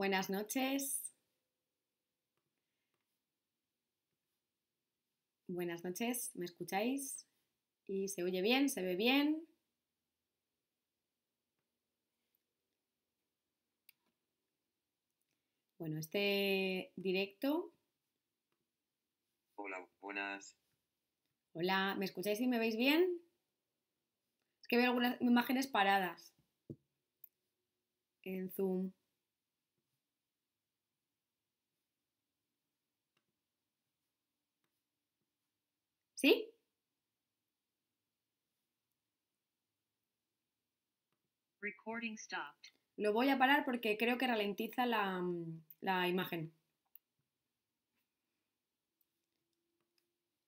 Buenas noches. Buenas noches, ¿me escucháis? ¿Y se oye bien? ¿Se ve bien? Bueno, este directo. Hola, buenas. Hola, ¿me escucháis y me veis bien? Es que veo algunas imágenes paradas en Zoom. ¿Sí? Lo voy a parar porque creo que ralentiza la, mm, imagen.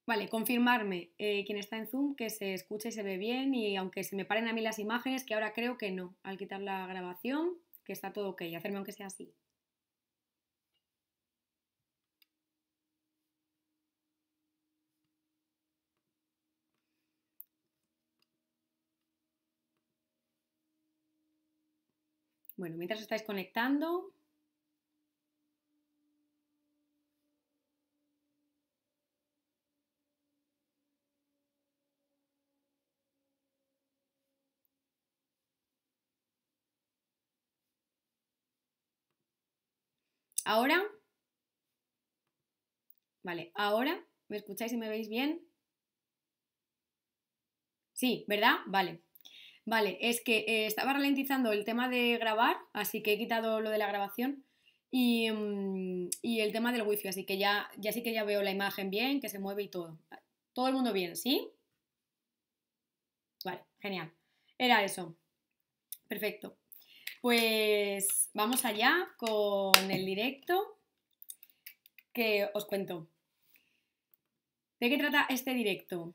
Vale, confirmarme, eh, quien está en Zoom, que se escucha y se ve bien y aunque se me paren a mí las imágenes, que ahora creo que no, al quitar la grabación, que está todo ok, hacerme aunque sea así. Bueno, mientras estáis conectando, Ahora, vale, ahora, ¿me escucháis y me veis bien? Sí, ¿verdad? Vale. Vale, es que eh, estaba ralentizando el tema de grabar, así que he quitado lo de la grabación mm, y, el tema del wifi, así que ya, ya sí que ya veo la imagen bien, que se mueve y todo. Todo el mundo bien, ¿sí? Vale, genial. Era eso. Perfecto. Pues vamos allá con el directo que os cuento. ¿De qué trata este directo?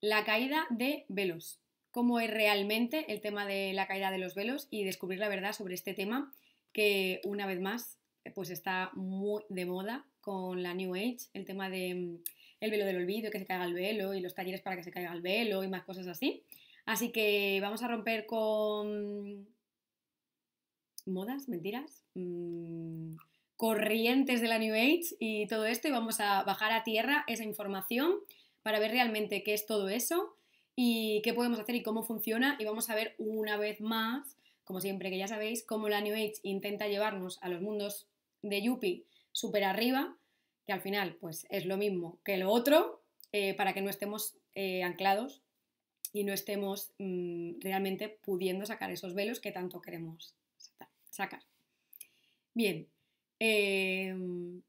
La caída de Velos cómo es realmente el tema de la caída de los velos y descubrir la verdad sobre este tema que una vez más pues está muy de moda con la New Age, el tema de el velo del olvido, que se caiga el velo y los talleres para que se caiga el velo y más cosas así. Así que vamos a romper con modas, mentiras, mm, corrientes de la New Age y todo esto y vamos a bajar a tierra esa información para ver realmente qué es todo eso y qué podemos hacer y cómo funciona. Y vamos a ver una vez más, como siempre que ya sabéis, cómo la New Age intenta llevarnos a los mundos de Yuppie súper arriba, que al final pues es lo mismo que lo otro, eh, para que no estemos eh, anclados y no estemos mm, realmente pudiendo sacar esos velos que tanto queremos sacar. Bien. Em,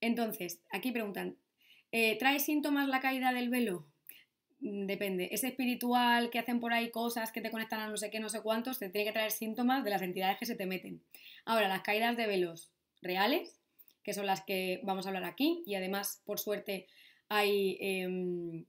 entonces, aquí preguntan, eh, ¿trae síntomas la caída del velo? Mm, depende, es espiritual que hacen por ahí cosas que te conectan a no sé qué, no sé cuántos, te tiene que traer síntomas de las entidades que se te meten. Ahora, las caídas de velos reales, que son las que vamos a hablar aquí, y además, por suerte, hay em,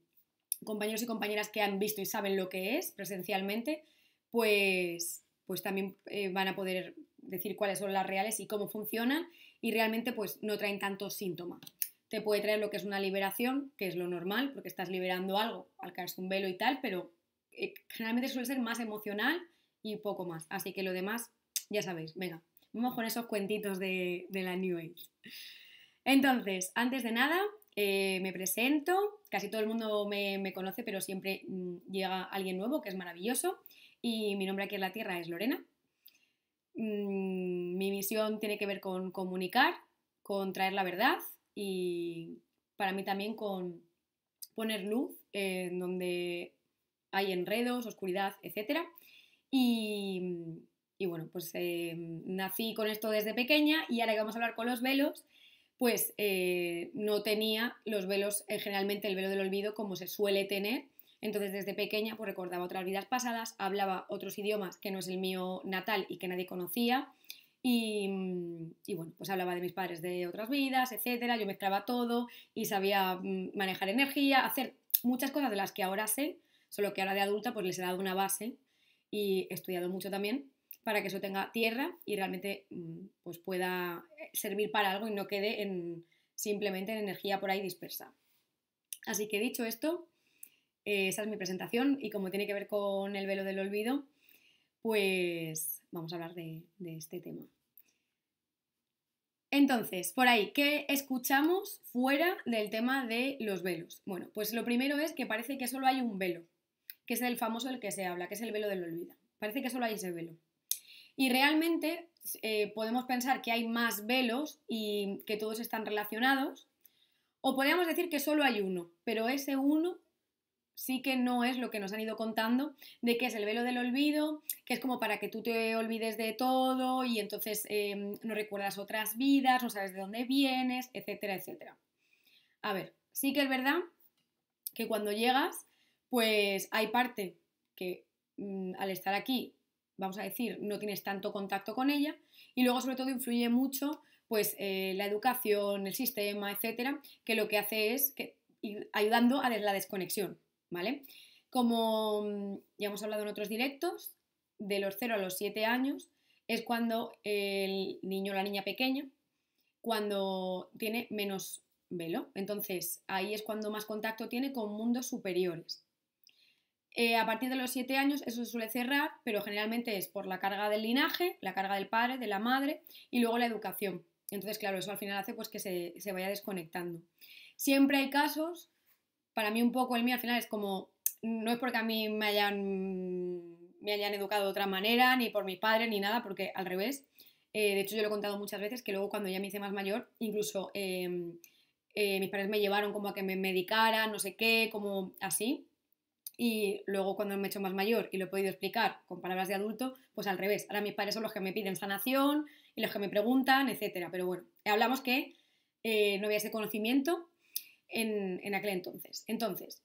compañeros y compañeras que han visto y saben lo que es presencialmente, pues, pues también eh, van a poder decir cuáles son las reales y cómo funcionan, y realmente pues no traen tantos síntomas te puede traer lo que es una liberación, que es lo normal, porque estás liberando algo al caerse un velo y tal, pero eh, generalmente suele ser más emocional y poco más. Así que lo demás, ya sabéis, venga, vamos con esos cuentitos de, la New Age. Entonces, antes de nada, eh, me presento, casi todo el mundo me, conoce, pero siempre mm, llega alguien nuevo, que es maravilloso, y mi nombre aquí en la Tierra es Lorena. Mm, mi misión tiene que ver con comunicar, con traer la verdad, y para mí también con poner luz en donde hay enredos, oscuridad, etc. Y, bueno, pues eh, nací con esto desde pequeña y ahora que vamos a hablar con los velos, pues eh, no tenía los velos, eh, generalmente el velo del olvido como se suele tener. Entonces desde pequeña pues recordaba otras vidas pasadas, hablaba otros idiomas que no es el mío natal y que nadie conocía Mm, y, bueno, pues hablaba de mis padres de otras vidas, etcétera. Yo mezclaba todo y sabía mm, manejar energía, hacer muchas cosas de las que ahora sé, solo que ahora de adulta pues les he dado una base y he estudiado mucho también para que eso tenga tierra y realmente mm, pues pueda eh, servir para algo y no quede simplemente en energía por ahí dispersa. Así que dicho esto, eh, esa es mi presentación y como tiene que ver con el velo del olvido, pues vamos a hablar de, este tema. Entonces, por ahí, ¿qué escuchamos fuera del tema de los velos? Bueno, pues lo primero es que parece que solo hay un velo, que es el famoso del que se habla, que es el velo del olvido. Parece que solo hay ese velo. Y realmente eh, podemos pensar que hay más velos y que todos están relacionados, o podríamos decir que solo hay uno, pero ese uno sí que no es lo que nos han ido contando, de que es el velo del olvido, que es como para que tú te olvides de todo y entonces em, no recuerdas otras vidas, no sabes de dónde vienes, etcétera, etcétera. A ver, sí que es verdad que cuando llegas, pues hay parte que mm, al estar aquí, vamos a decir, no tienes tanto contacto con ella y luego sobre todo influye mucho pues eh, la educación, el sistema, etcétera, que lo que hace es ayudando a la desconexión. ¿vale? Como mm, ya hemos hablado en otros directos, de los 0 a los 7 años es cuando el niño o la niña pequeña, cuando tiene menos velo. Entonces, ahí es cuando más contacto tiene con mundos superiores. Eh, a partir de los 7 años eso se suele cerrar, pero generalmente es por la carga del linaje, la carga del padre, de la madre y luego la educación. Entonces, claro, eso al final hace pues, que se, se vaya desconectando. Siempre hay casos para mí un poco el mío al final es como, no es porque a mí me hayan, me hayan educado de otra manera, ni por mis padres, ni nada, porque al revés. Eh, de hecho, yo lo he contado muchas veces que luego cuando ya me hice más mayor, incluso em, eh, mis padres me llevaron como a que me medicaran, no sé qué, como así. Y luego cuando me he hecho más mayor y lo he podido explicar con palabras de adulto, pues al revés. Ahora mis padres son los que me piden sanación y los que me preguntan, etcétera. Pero bueno, hablamos que eh, no había ese conocimiento en, aquel entonces. Entonces,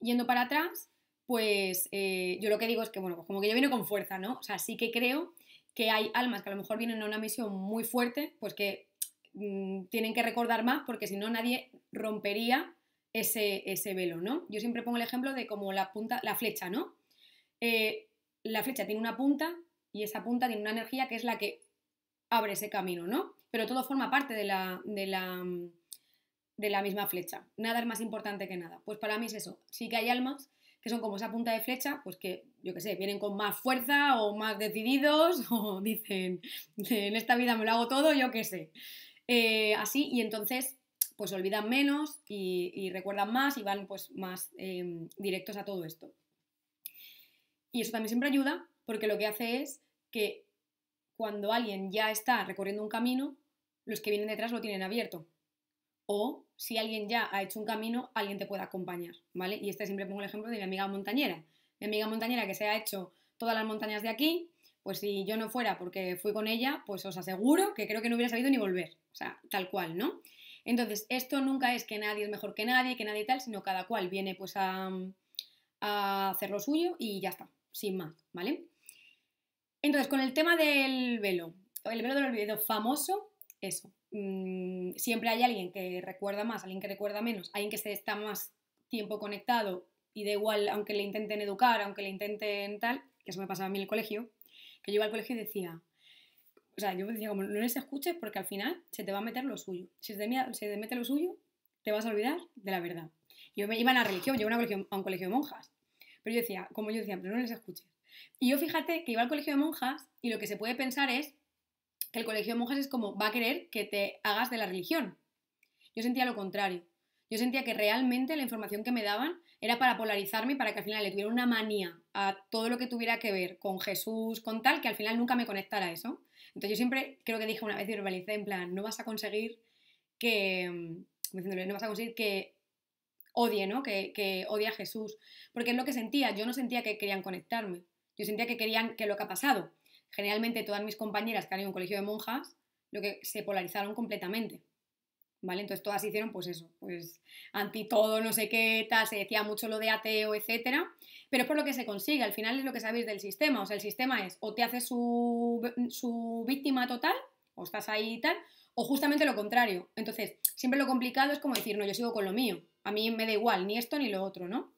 yendo para atrás, pues eh, yo lo que digo es que, bueno, pues como que yo viene con fuerza, ¿no? O sea, sí que creo que hay almas que a lo mejor vienen a una misión muy fuerte, pues que mm, tienen que recordar más, porque si no nadie rompería ese, ese, velo, ¿no? Yo siempre pongo el ejemplo de como la punta, la flecha, ¿no? Eh, la flecha tiene una punta y esa punta tiene una energía que es la que abre ese camino, ¿no? Pero todo forma parte de la, de la mm, de la misma flecha. Nada es más importante que nada. Pues para mí es eso. Sí que hay almas que son como esa punta de flecha, pues que, yo qué sé, vienen con más fuerza o más decididos o dicen, en esta vida me lo hago todo, yo qué sé. Eh, así, y entonces, pues olvidan menos y, recuerdan más y van pues más em, directos a todo esto. Y eso también siempre ayuda porque lo que hace es que cuando alguien ya está recorriendo un camino, los que vienen detrás lo tienen abierto. O si alguien ya ha hecho un camino, alguien te puede acompañar, ¿vale? Y este siempre pongo el ejemplo de mi amiga montañera. Mi amiga montañera que se ha hecho todas las montañas de aquí, pues si yo no fuera porque fui con ella, pues os aseguro que creo que no hubiera sabido ni volver, o sea, tal cual, ¿no? Entonces, esto nunca es que nadie es mejor que nadie, que nadie tal, sino cada cual viene pues a, a hacer lo suyo y ya está, sin más, ¿vale? Entonces, con el tema del velo, el velo del olvido famoso, eso, Mm, siempre hay alguien que recuerda más, alguien que recuerda menos, alguien que se está más tiempo conectado y da igual, aunque le intenten educar, aunque le intenten tal, que eso me pasaba a mí en el colegio, que yo iba al colegio y decía, o sea, yo decía como, no les escuches porque al final se te va a meter lo suyo. Si se te, mete lo suyo, te vas a olvidar de la verdad. Yo me iba a la religión, yo iba a un colegio de monjas. Pero yo decía, como yo decía, pero no les escuches. Y yo fíjate que iba al colegio de monjas y lo que se puede pensar es que el colegio de monjas es como, va a querer que te hagas de la religión. Yo sentía lo contrario. Yo sentía que realmente la información que me daban era para polarizarme y para que al final le tuviera una manía a todo lo que tuviera que ver con Jesús, con tal, que al final nunca me conectara a eso. Entonces yo siempre creo que dije una vez y verbalicé en plan, no vas a conseguir que, mm, no vas a conseguir que odie, ¿no? Que, que odie a Jesús. Porque es lo que sentía, yo no sentía que querían conectarme, yo sentía que querían que lo que ha pasado, generalmente todas mis compañeras que han ido a un colegio de monjas, lo que se polarizaron completamente. ¿Vale? Entonces todas hicieron pues eso, pues anti todo, no sé qué, tal, se decía mucho lo de ateo, etcétera, pero es por lo que se consigue, al final es lo que sabéis del sistema, o sea, el sistema es o te hace su, víctima total, o estás ahí y tal, o justamente lo contrario. Entonces, siempre lo complicado es como decir, no, yo sigo con lo mío, a mí me da igual, ni esto ni lo otro, ¿no?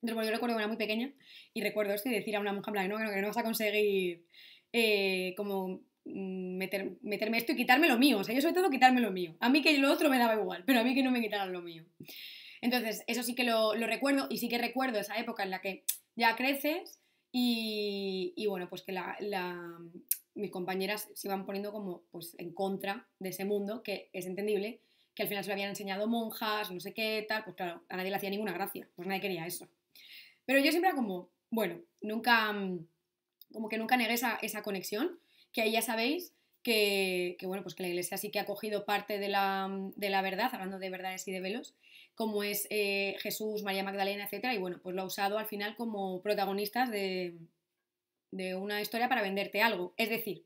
Entonces, yo recuerdo que era muy pequeña y recuerdo esto y decir a una monja, no, que no vas a conseguir eh, como mm, meterme esto y quitarme lo mío. O sea, yo sobre todo quitarme lo mío. A mí que lo otro me daba igual, pero a mí que no me quitaran lo mío. Entonces, eso sí que lo, recuerdo y sí que recuerdo esa época en la que ya creces y, bueno, pues que la, mis compañeras se iban poniendo como pues, en contra de ese mundo, que es entendible, que al final se lo habían enseñado monjas, no sé qué, tal, pues claro, a nadie le hacía ninguna gracia, pues nadie quería eso. Pero yo siempre como, bueno, nunca... Mm, como que nunca negué esa, esa conexión, que ahí ya sabéis que, que, bueno, pues que la Iglesia sí que ha cogido parte de la, de la verdad, hablando de verdades y de velos, como es eh, Jesús, María Magdalena, etcétera, y bueno, pues lo ha usado al final como protagonistas de, de una historia para venderte algo. Es decir,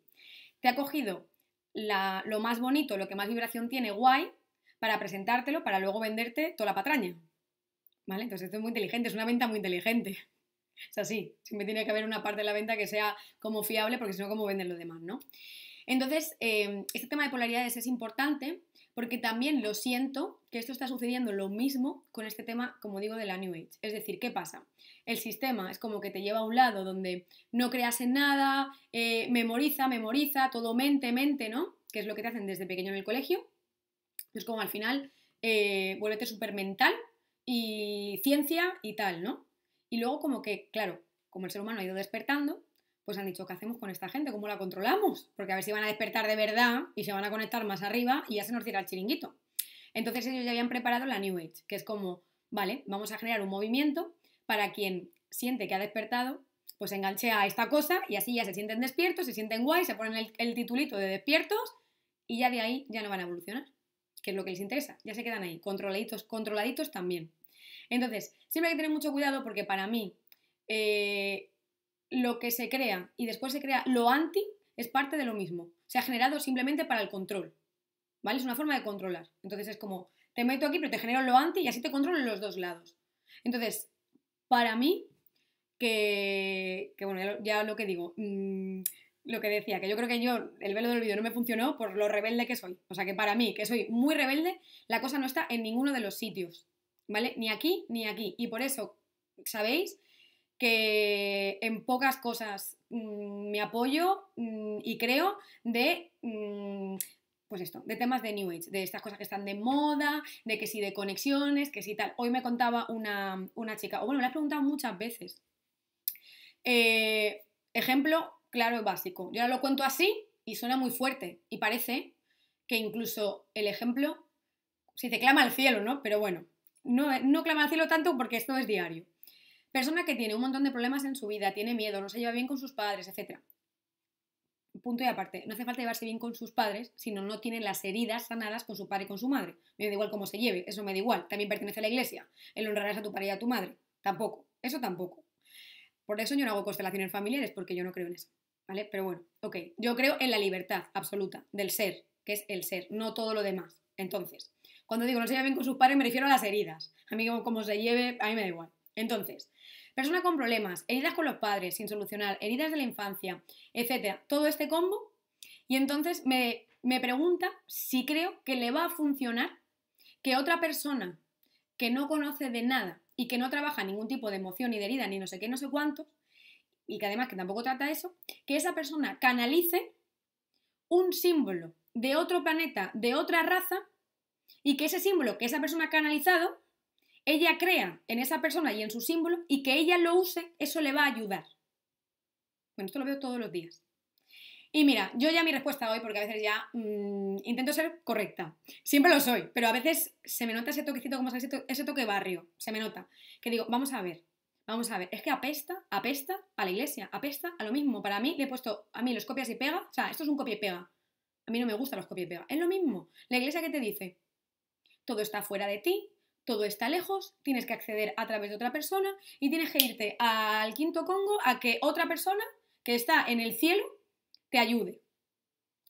te ha cogido lo más bonito, lo que más vibración tiene, guay, para presentártelo, para luego venderte toda la patraña. ¿Vale? Entonces esto es muy inteligente, es una venta muy inteligente. Es así, sí, siempre tiene que haber una parte de la venta que sea como fiable, porque si no, ¿cómo venden los demás, no? Entonces, em, este tema de polaridades es importante porque también lo siento que esto está sucediendo lo mismo con este tema, como digo, de la New Age. Es decir, ¿qué pasa? El sistema es como que te lleva a un lado donde no creas en nada, eh, memoriza, memoriza, todo mente, mente, ¿no? Que es lo que te hacen desde pequeño en el colegio. es como al final, eh, vuélvete súper mental y ciencia y tal, ¿no? Y luego como que, claro, como el ser humano ha ido despertando, pues han dicho, ¿qué hacemos con esta gente? ¿Cómo la controlamos? Porque a ver si van a despertar de verdad y se van a conectar más arriba y ya se nos tira el chiringuito. Entonces ellos ya habían preparado la New Age, que es como, vale, vamos a generar un movimiento para quien siente que ha despertado, pues enganche a esta cosa y así ya se sienten despiertos, se sienten guay, se ponen el, el titulito de despiertos y ya de ahí ya no van a evolucionar, que es lo que les interesa, ya se quedan ahí, controladitos, controladitos también. Entonces, siempre hay que tener mucho cuidado porque para mí eh, lo que se crea y después se crea lo anti es parte de lo mismo. Se ha generado simplemente para el control. ¿Vale? Es una forma de controlar. Entonces es como, te meto aquí, pero te genero lo anti y así te controlo en los dos lados. Entonces, para mí, que, bueno, ya lo, que digo, mm, lo que decía, que yo creo que yo el velo del olvido no me funcionó por lo rebelde que soy. O sea que para mí, que soy muy rebelde, la cosa no está en ninguno de los sitios. ¿vale? Ni aquí ni aquí. Y por eso, ¿sabéis? que en pocas cosas mm, me apoyo mm, y creo de mm, pues esto, de temas de New Age, de estas cosas que están de moda, de que sí de conexiones, que sí tal. Hoy me contaba una, una chica, o bueno, me la he preguntado muchas veces. Eh, ejemplo claro y básico. Yo ahora lo cuento así y suena muy fuerte y parece que incluso el ejemplo, si te clama al cielo, ¿no? Pero bueno, no, no clama al cielo tanto porque esto es diario. Persona que tiene un montón de problemas en su vida, tiene miedo, no se lleva bien con sus padres, etc. Punto y aparte, no hace falta llevarse bien con sus padres, si no tienen las heridas sanadas con su padre y con su madre. Me da igual cómo se lleve, eso me da igual. También pertenece a la iglesia. El honrarás a tu padre y a tu madre. Tampoco, eso tampoco. Por eso yo no hago constelaciones familiares, porque yo no creo en eso. ¿Vale? Pero bueno, ok. Yo creo en la libertad absoluta del ser, que es el ser, no todo lo demás. Entonces, cuando digo no se lleve bien con sus padres, me refiero a las heridas. A mí, como, se lleve, a mí me da igual. Entonces, persona con problemas, heridas con los padres sin solucionar, heridas de la infancia, etcétera, todo este combo. Y entonces me, me pregunta si creo que le va a funcionar que otra persona que no conoce de nada y que no trabaja ningún tipo de emoción ni de herida ni no sé qué, no sé cuánto, y que además que tampoco trata eso, que esa persona canalice un símbolo de otro planeta, de otra raza, y que ese símbolo que esa persona ha canalizado ella crea en esa persona y en su símbolo y que ella lo use, eso le va a ayudar. Bueno, esto lo veo todos los días. Y mira, yo ya mi respuesta hoy, porque a veces ya mm, intento ser correcta. Siempre lo soy, pero a veces se me nota ese toquecito, como ese, ese toque barrio, se me nota. Que digo, vamos a ver, vamos a ver, es que apesta, apesta a la iglesia, apesta a lo mismo. Para mí le he puesto a mí los copias y pega, o sea, esto es un copia y pega. A mí no me gustan los copias y pega, es lo mismo. La iglesia que te dice, todo está fuera de ti, todo está lejos, tienes que acceder a través de otra persona y tienes que irte al quinto Congo a que otra persona que está en el cielo te ayude.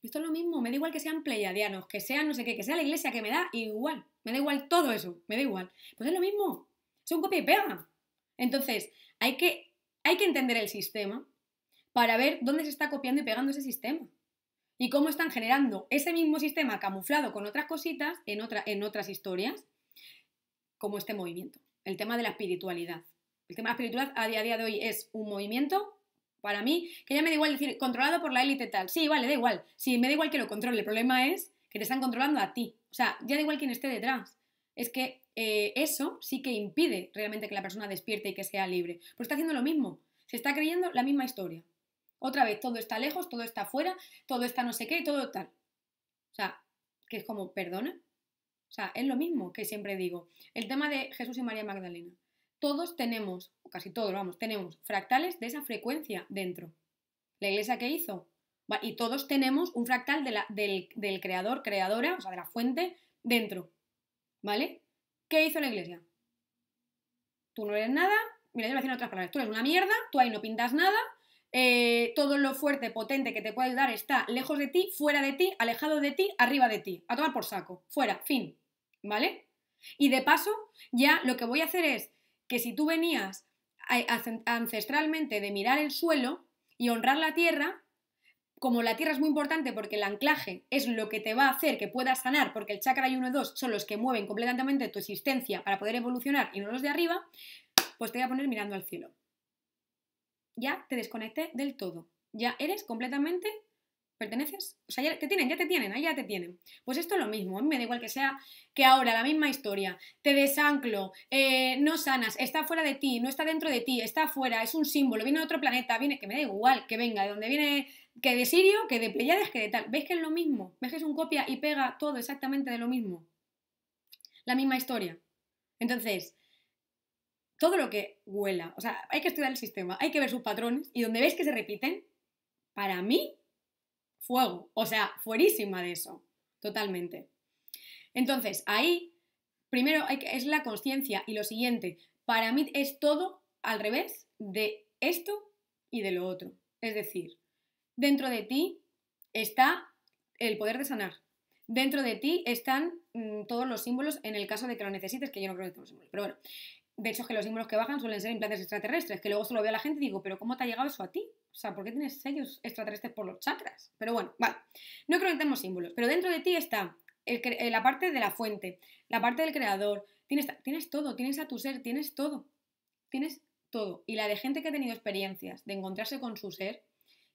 Esto es lo mismo, me da igual que sean pleiadianos, que sean no sé qué, que sea la iglesia, que me da igual, me da igual todo eso, me da igual. Pues es lo mismo, es un copia y pega. Entonces, hay que, hay que entender el sistema para ver dónde se está copiando y pegando ese sistema y cómo están generando ese mismo sistema camuflado con otras cositas en, en otras historias, como este movimiento, el tema de la espiritualidad. El tema de la espiritualidad a día, a día de hoy es un movimiento, para mí, que ya me da igual decir, controlado por la élite tal. Sí, vale, da igual. Sí, me da igual que lo controle. El problema es que te están controlando a ti. O sea, ya da igual quién esté detrás. Es que eh, eso sí que impide realmente que la persona despierte y que sea libre. pues está haciendo lo mismo. Se está creyendo la misma historia. Otra vez, todo está lejos, todo está fuera, todo está no sé qué, todo tal. O sea, que es como, perdona. O sea, es lo mismo que siempre digo. El tema de Jesús y María Magdalena. Todos tenemos, o casi todos, vamos, tenemos fractales de esa frecuencia dentro. La iglesia que hizo. Y todos tenemos un fractal del, del creador, creadora, o sea, de la fuente dentro. ¿Vale? ¿Qué hizo la iglesia? Tú no eres nada, mira, yo voy a decir otras palabras, tú eres una mierda, tú ahí no pintas nada, eh, todo lo fuerte, potente que te puede ayudar está lejos de ti, fuera de ti, alejado de ti, arriba de ti. A tomar por saco. Fuera, fin. ¿Vale? Y de paso, ya lo que voy a hacer es que si tú venías ancestralmente de mirar el suelo y honrar la tierra, como la tierra es muy importante porque el anclaje es lo que te va a hacer que puedas sanar, porque el chakra y 1 y 2 son los que mueven completamente tu existencia para poder evolucionar y no los de arriba, pues te voy a poner mirando al cielo ya te desconecté del todo. Ya eres completamente perteneces, o sea, ya te tienen, ya te tienen, ahí ya te tienen. Pues esto es lo mismo, a mí me da igual que sea que ahora la misma historia, te desanclo, eh, no sanas, está fuera de ti, no está dentro de ti, está fuera, es un símbolo, viene de otro planeta, viene, que me da igual que venga de donde viene, que de Sirio, que de Pleiades, que de tal. ¿Veis que es lo mismo? ¿Veis que es un copia y pega todo exactamente de lo mismo? La misma historia. Entonces, todo lo que huela. O sea, hay que estudiar el sistema, hay que ver sus patrones y donde veis que se repiten, para mí, fuego. O sea, fuerísima de eso, totalmente. Entonces, ahí, primero hay que, es la conciencia y lo siguiente, para mí es todo al revés de esto y de lo otro. Es decir, dentro de ti está el poder de sanar. Dentro de ti están mm, todos los símbolos en el caso de que lo necesites, que yo no creo que estén símbolos. Pero bueno, de hecho, es que los símbolos que bajan suelen ser implantes extraterrestres, que luego se lo veo a la gente y digo, pero ¿cómo te ha llegado eso a ti? O sea, ¿por qué tienes sellos extraterrestres por los chakras? Pero bueno, vale. No creo que tengamos símbolos, pero dentro de ti está el, eh, la parte de la fuente, la parte del creador. Tienes, tienes todo, tienes a tu ser, tienes todo. Tienes todo. Y la de gente que ha tenido experiencias de encontrarse con su ser,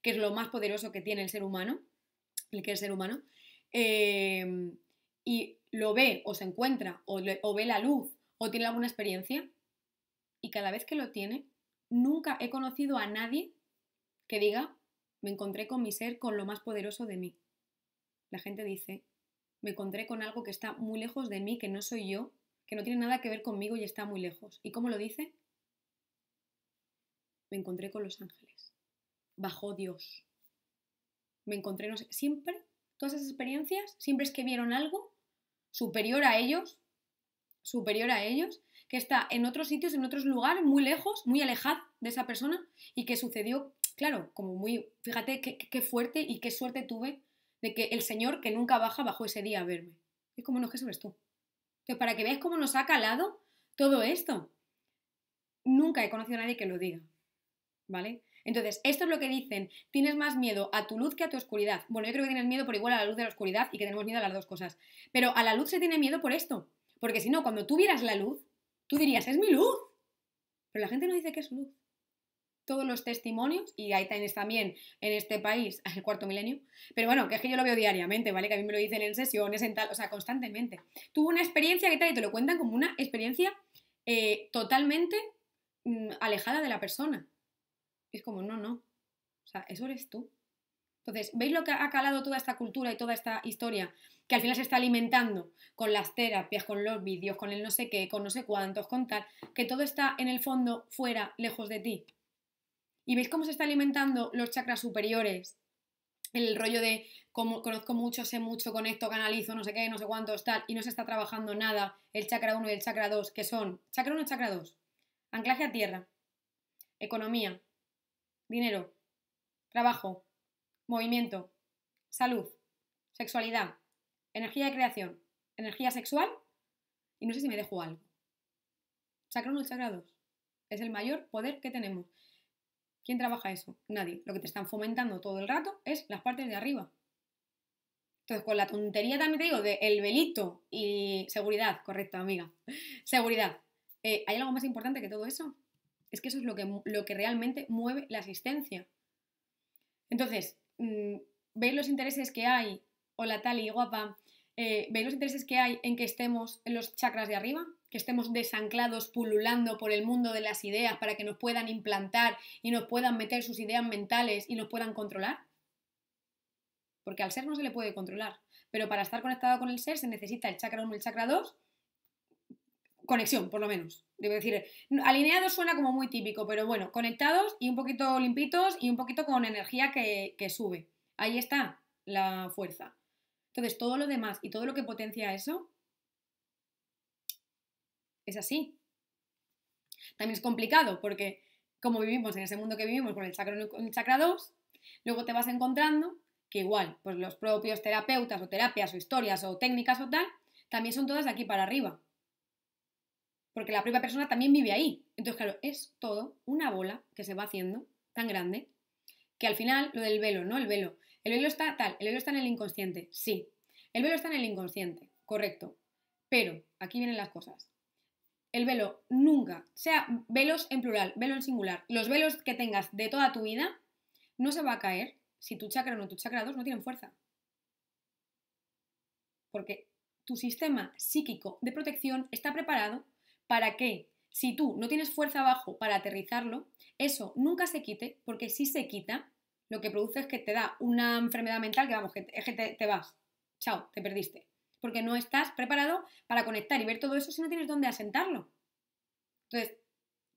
que es lo más poderoso que tiene el ser humano, el que es el ser humano, eh, y lo ve o se encuentra o ve la luz o tiene alguna experiencia. Y cada vez que lo tiene, nunca he conocido a nadie que diga, me encontré con mi ser, con lo más poderoso de mí. La gente dice, me encontré con algo que está muy lejos de mí, que no soy yo, que no tiene nada que ver conmigo y está muy lejos. ¿Y cómo lo dice? Me encontré con los ángeles. Bajo Dios. Me encontré, no sé, siempre, todas esas experiencias, siempre es que vieron algo superior a ellos superior a ellos, que está en otros sitios, en otros lugares, muy lejos, muy alejado de esa persona y que sucedió, claro, como muy, fíjate qué, fuerte y qué suerte tuve de que el Señor que nunca baja bajó ese día a verme. Es como no, Jesús tú. que para que veas cómo nos ha calado todo esto, nunca he conocido a nadie que lo diga. ¿Vale? Entonces, esto es lo que dicen, tienes más miedo a tu luz que a tu oscuridad. Bueno, yo creo que tienes miedo por igual a la luz de la oscuridad y que tenemos miedo a las dos cosas. Pero a la luz se tiene miedo por esto, porque si no, cuando tú vieras la luz, tú dirías, es mi luz. Pero la gente no dice que es luz. Todos los testimonios, y ahí tienes también en este país el cuarto milenio, pero bueno, que es que yo lo veo diariamente, ¿vale? Que a mí me lo dicen en sesiones, en tal, o sea, constantemente. tuvo una experiencia que tal y te lo cuentan como una experiencia eh, totalmente mm, alejada de la persona. Es como, no, no. O sea, eso eres tú. Entonces, ¿veis lo que ha calado toda esta cultura y toda esta historia? Que al final se está alimentando con las terapias, con los vídeos, con el no sé qué, con no sé cuántos, con tal, que todo está en el fondo fuera, lejos de ti. Y veis cómo se está alimentando los chakras superiores. El rollo de como, conozco mucho, sé mucho, conecto, canalizo, no sé qué, no sé cuántos, tal, y no se está trabajando nada el chakra 1 y el chakra 2, que son chakra 1 y chakra 2. Anclaje a tierra, economía, dinero, trabajo, movimiento, salud, sexualidad, energía de creación, energía sexual y no sé si me dejo algo. Sacro 1 y chakra Es el mayor poder que tenemos. ¿Quién trabaja eso? Nadie. Lo que te están fomentando todo el rato es las partes de arriba. Entonces, con la tontería también te digo de el velito y seguridad, correcto, amiga. Seguridad. Eh, ¿Hay algo más importante que todo eso? Es que eso es lo que, lo que realmente mueve la asistencia. Entonces, Mm, veis los intereses que hay, hola Tali, guapa, eh, veis los intereses que hay en que estemos en los chakras de arriba, que estemos desanclados, pululando por el mundo de las ideas para que nos puedan implantar y nos puedan meter sus ideas mentales y nos puedan controlar? Porque al ser no se le puede controlar, pero para estar conectado con el ser se necesita el chakra 1 y el chakra 2 conexión, por lo menos. Debo decir, alineados suena como muy típico, pero bueno, conectados y un poquito limpitos y un poquito con energía que, sube. Ahí está la fuerza. Entonces, todo lo demás y todo lo que potencia eso es así. También es complicado porque como vivimos en ese mundo que vivimos con el sacro 1 el chakra 2, luego te vas encontrando que igual, pues los propios terapeutas o terapias o historias o técnicas o tal, también son todas de aquí para arriba porque la propia persona también vive ahí. Entonces, claro, es todo una bola que se va haciendo tan grande que al final lo del velo, ¿no? El velo. El velo está tal, el velo está en el inconsciente, sí. El velo está en el inconsciente, correcto. Pero, aquí vienen las cosas. El velo nunca, sea velos en plural, velo en singular, los velos que tengas de toda tu vida, no se va a caer si tu chakra 1 o tu chakra 2 no tienen fuerza. Porque tu sistema psíquico de protección está preparado para que, si tú no tienes fuerza abajo para aterrizarlo, eso nunca se quite, porque si se quita, lo que produce es que te da una enfermedad mental que, vamos, es que te, vas. Chao, te perdiste. Porque no estás preparado para conectar y ver todo eso si no tienes dónde asentarlo. Entonces,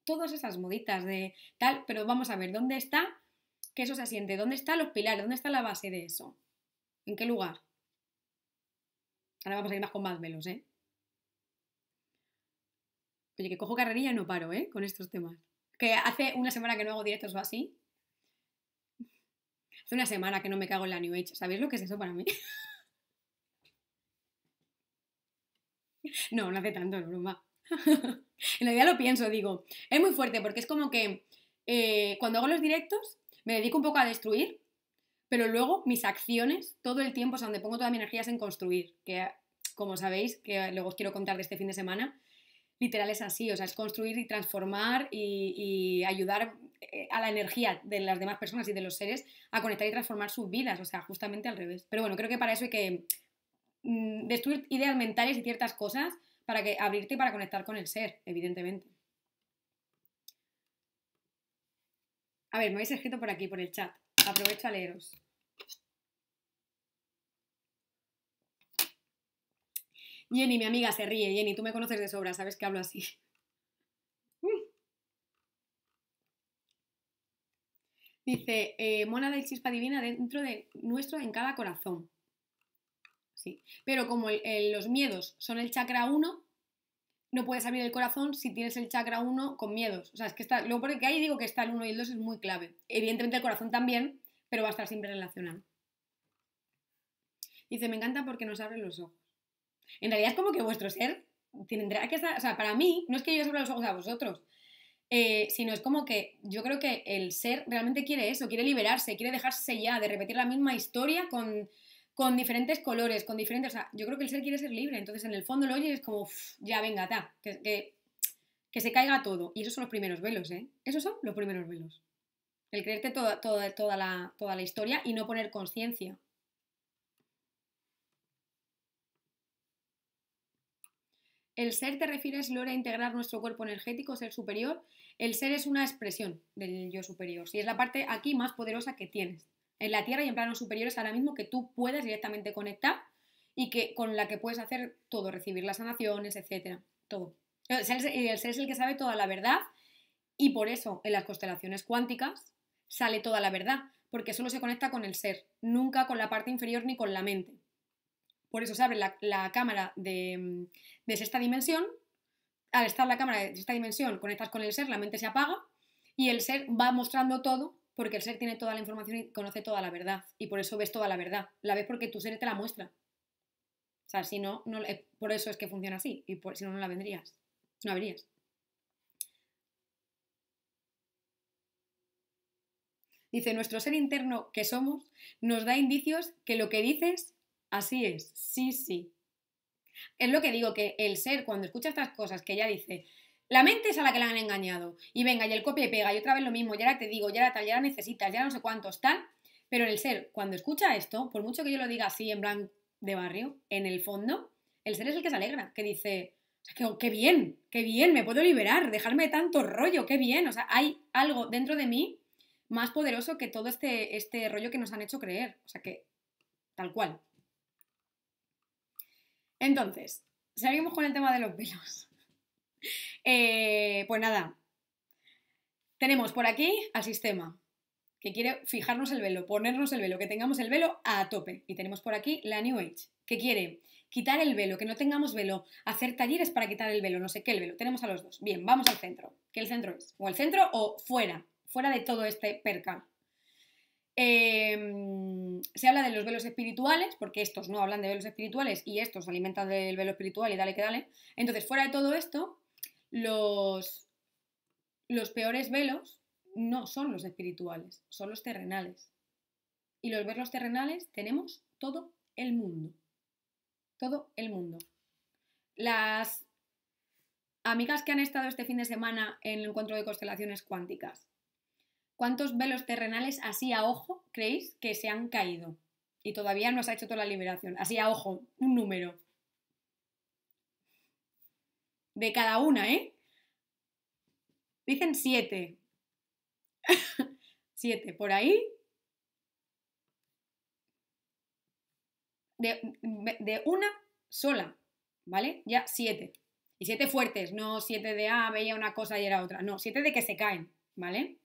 todas esas moditas de tal, pero vamos a ver, ¿dónde está que eso se asiente? ¿Dónde están los pilares? ¿Dónde está la base de eso? ¿En qué lugar? Ahora vamos a ir más con más velos, ¿eh? que cojo carrerilla y no paro, ¿eh? Con estos temas. Que hace una semana que no hago directos o así. Hace una semana que no me cago en la New Age. ¿Sabéis lo que es eso para mí? No, no hace tanto, no broma. en realidad lo pienso, digo. Es muy fuerte porque es como que eh, cuando hago los directos me dedico un poco a destruir, pero luego mis acciones todo el tiempo, o sea, donde pongo toda mi energía es en construir. Que, como sabéis, que luego os quiero contar de este fin de semana, literal es así, o sea, es construir y transformar y, ayudar eh, a la energía de las demás personas y de los seres a conectar y transformar sus vidas, o sea, justamente al revés. Pero bueno, creo que para eso hay que mm, destruir ideas mentales y ciertas cosas para que abrirte y para conectar con el ser, evidentemente. A ver, me habéis escrito por aquí, por el chat. Aprovecho a leeros. Jenny, mi amiga, se ríe. Jenny, tú me conoces de sobra, sabes que hablo así. Dice, eh, mona del chispa divina dentro de nuestro, en cada corazón. Sí. Pero como los miedos son el chakra 1, no puedes abrir el corazón si tienes el chakra 1 con miedos. O sea, es que está, lo que ahí digo que está el 1 y el 2 es muy clave. Evidentemente el corazón también, pero va a estar siempre relacionado. Dice, me encanta porque nos abre los ojos. En realidad es como que vuestro ser tendrá que estar, o sea, para mí, no es que yo os abra los ojos a vosotros, eh, sino es como que yo creo que el ser realmente quiere eso, quiere liberarse, quiere dejarse ya de repetir la misma historia con, diferentes colores, con diferentes, o sea, yo creo que el ser quiere ser libre, entonces en el fondo lo oyes y es como, ya venga, ta, que, se caiga todo. Y esos son los primeros velos, ¿eh? Esos son los primeros velos. El creerte toda, toda, toda, la, toda la historia y no poner conciencia. El ser te refieres, Lore, a integrar nuestro cuerpo energético, ser superior. El ser es una expresión del yo superior. Si es la parte aquí más poderosa que tienes. En la Tierra y en planos superiores ahora mismo que tú puedes directamente conectar y que con la que puedes hacer todo, recibir las sanaciones, etcétera, todo. Eh, el ser es el que sabe toda la verdad y por eso en las constelaciones cuánticas sale toda la verdad, porque solo se conecta con el ser, nunca con la parte inferior ni con la mente. Por eso se abre la, cámara de, mm, de, sexta dimensión. Al estar la cámara de sexta dimensión, conectas con el ser, la mente se apaga y el ser va mostrando todo porque el ser tiene toda la información y conoce toda la verdad. Y por eso ves toda la verdad. La ves porque tu ser te la muestra. O sea, si no, por eso es que funciona así. Y si no, no la vendrías. No verías. Dice, nuestro ser interno que somos nos da indicios que lo que dices Así es, sí, sí. Es lo que digo, que el ser, cuando escucha estas cosas, que ya dice, la mente es a la que la han engañado, y venga, y el copia y pega, y otra vez lo mismo, ya ahora te digo, ya la tal, necesitas, ya no sé cuántos, tal, pero el ser, cuando escucha esto, por mucho que yo lo diga así, en blanco, de barrio, en el fondo, el ser es el que se alegra, que dice, qué bien, qué bien, me puedo liberar, dejarme de tanto rollo, qué bien, o sea, hay algo dentro de mí más poderoso que todo este, este rollo que nos han hecho creer, o sea que, tal cual. Entonces, seguimos con el tema de los velos. Eh, pues nada, tenemos por aquí al sistema que quiere fijarnos el velo, ponernos el velo, que tengamos el velo a tope. Y tenemos por aquí la New Age, que quiere quitar el velo, que no tengamos velo, hacer talleres para quitar el velo, no sé qué el velo. Tenemos a los dos. Bien, vamos al centro. ¿Qué el centro es? O el centro o fuera, fuera de todo este percal. Em, se habla de los velos espirituales, porque estos no hablan de velos espirituales y estos alimentan del velo espiritual y dale que dale. Entonces, fuera de todo esto, los, los peores velos no son los espirituales, son los terrenales. Y los velos terrenales tenemos todo el mundo. Todo el mundo. Las amigas que han estado este fin de semana en el encuentro de constelaciones cuánticas, ¿Cuántos velos terrenales así a ojo creéis que se han caído? Y todavía no se ha hecho toda la liberación. Así a ojo, un número. De cada una, ¿eh? Dicen siete. siete, por ahí. De, de, una sola, ¿vale? Ya siete. Y siete fuertes, no siete de, ah, veía una cosa y era otra. No, siete de que se caen, ¿vale?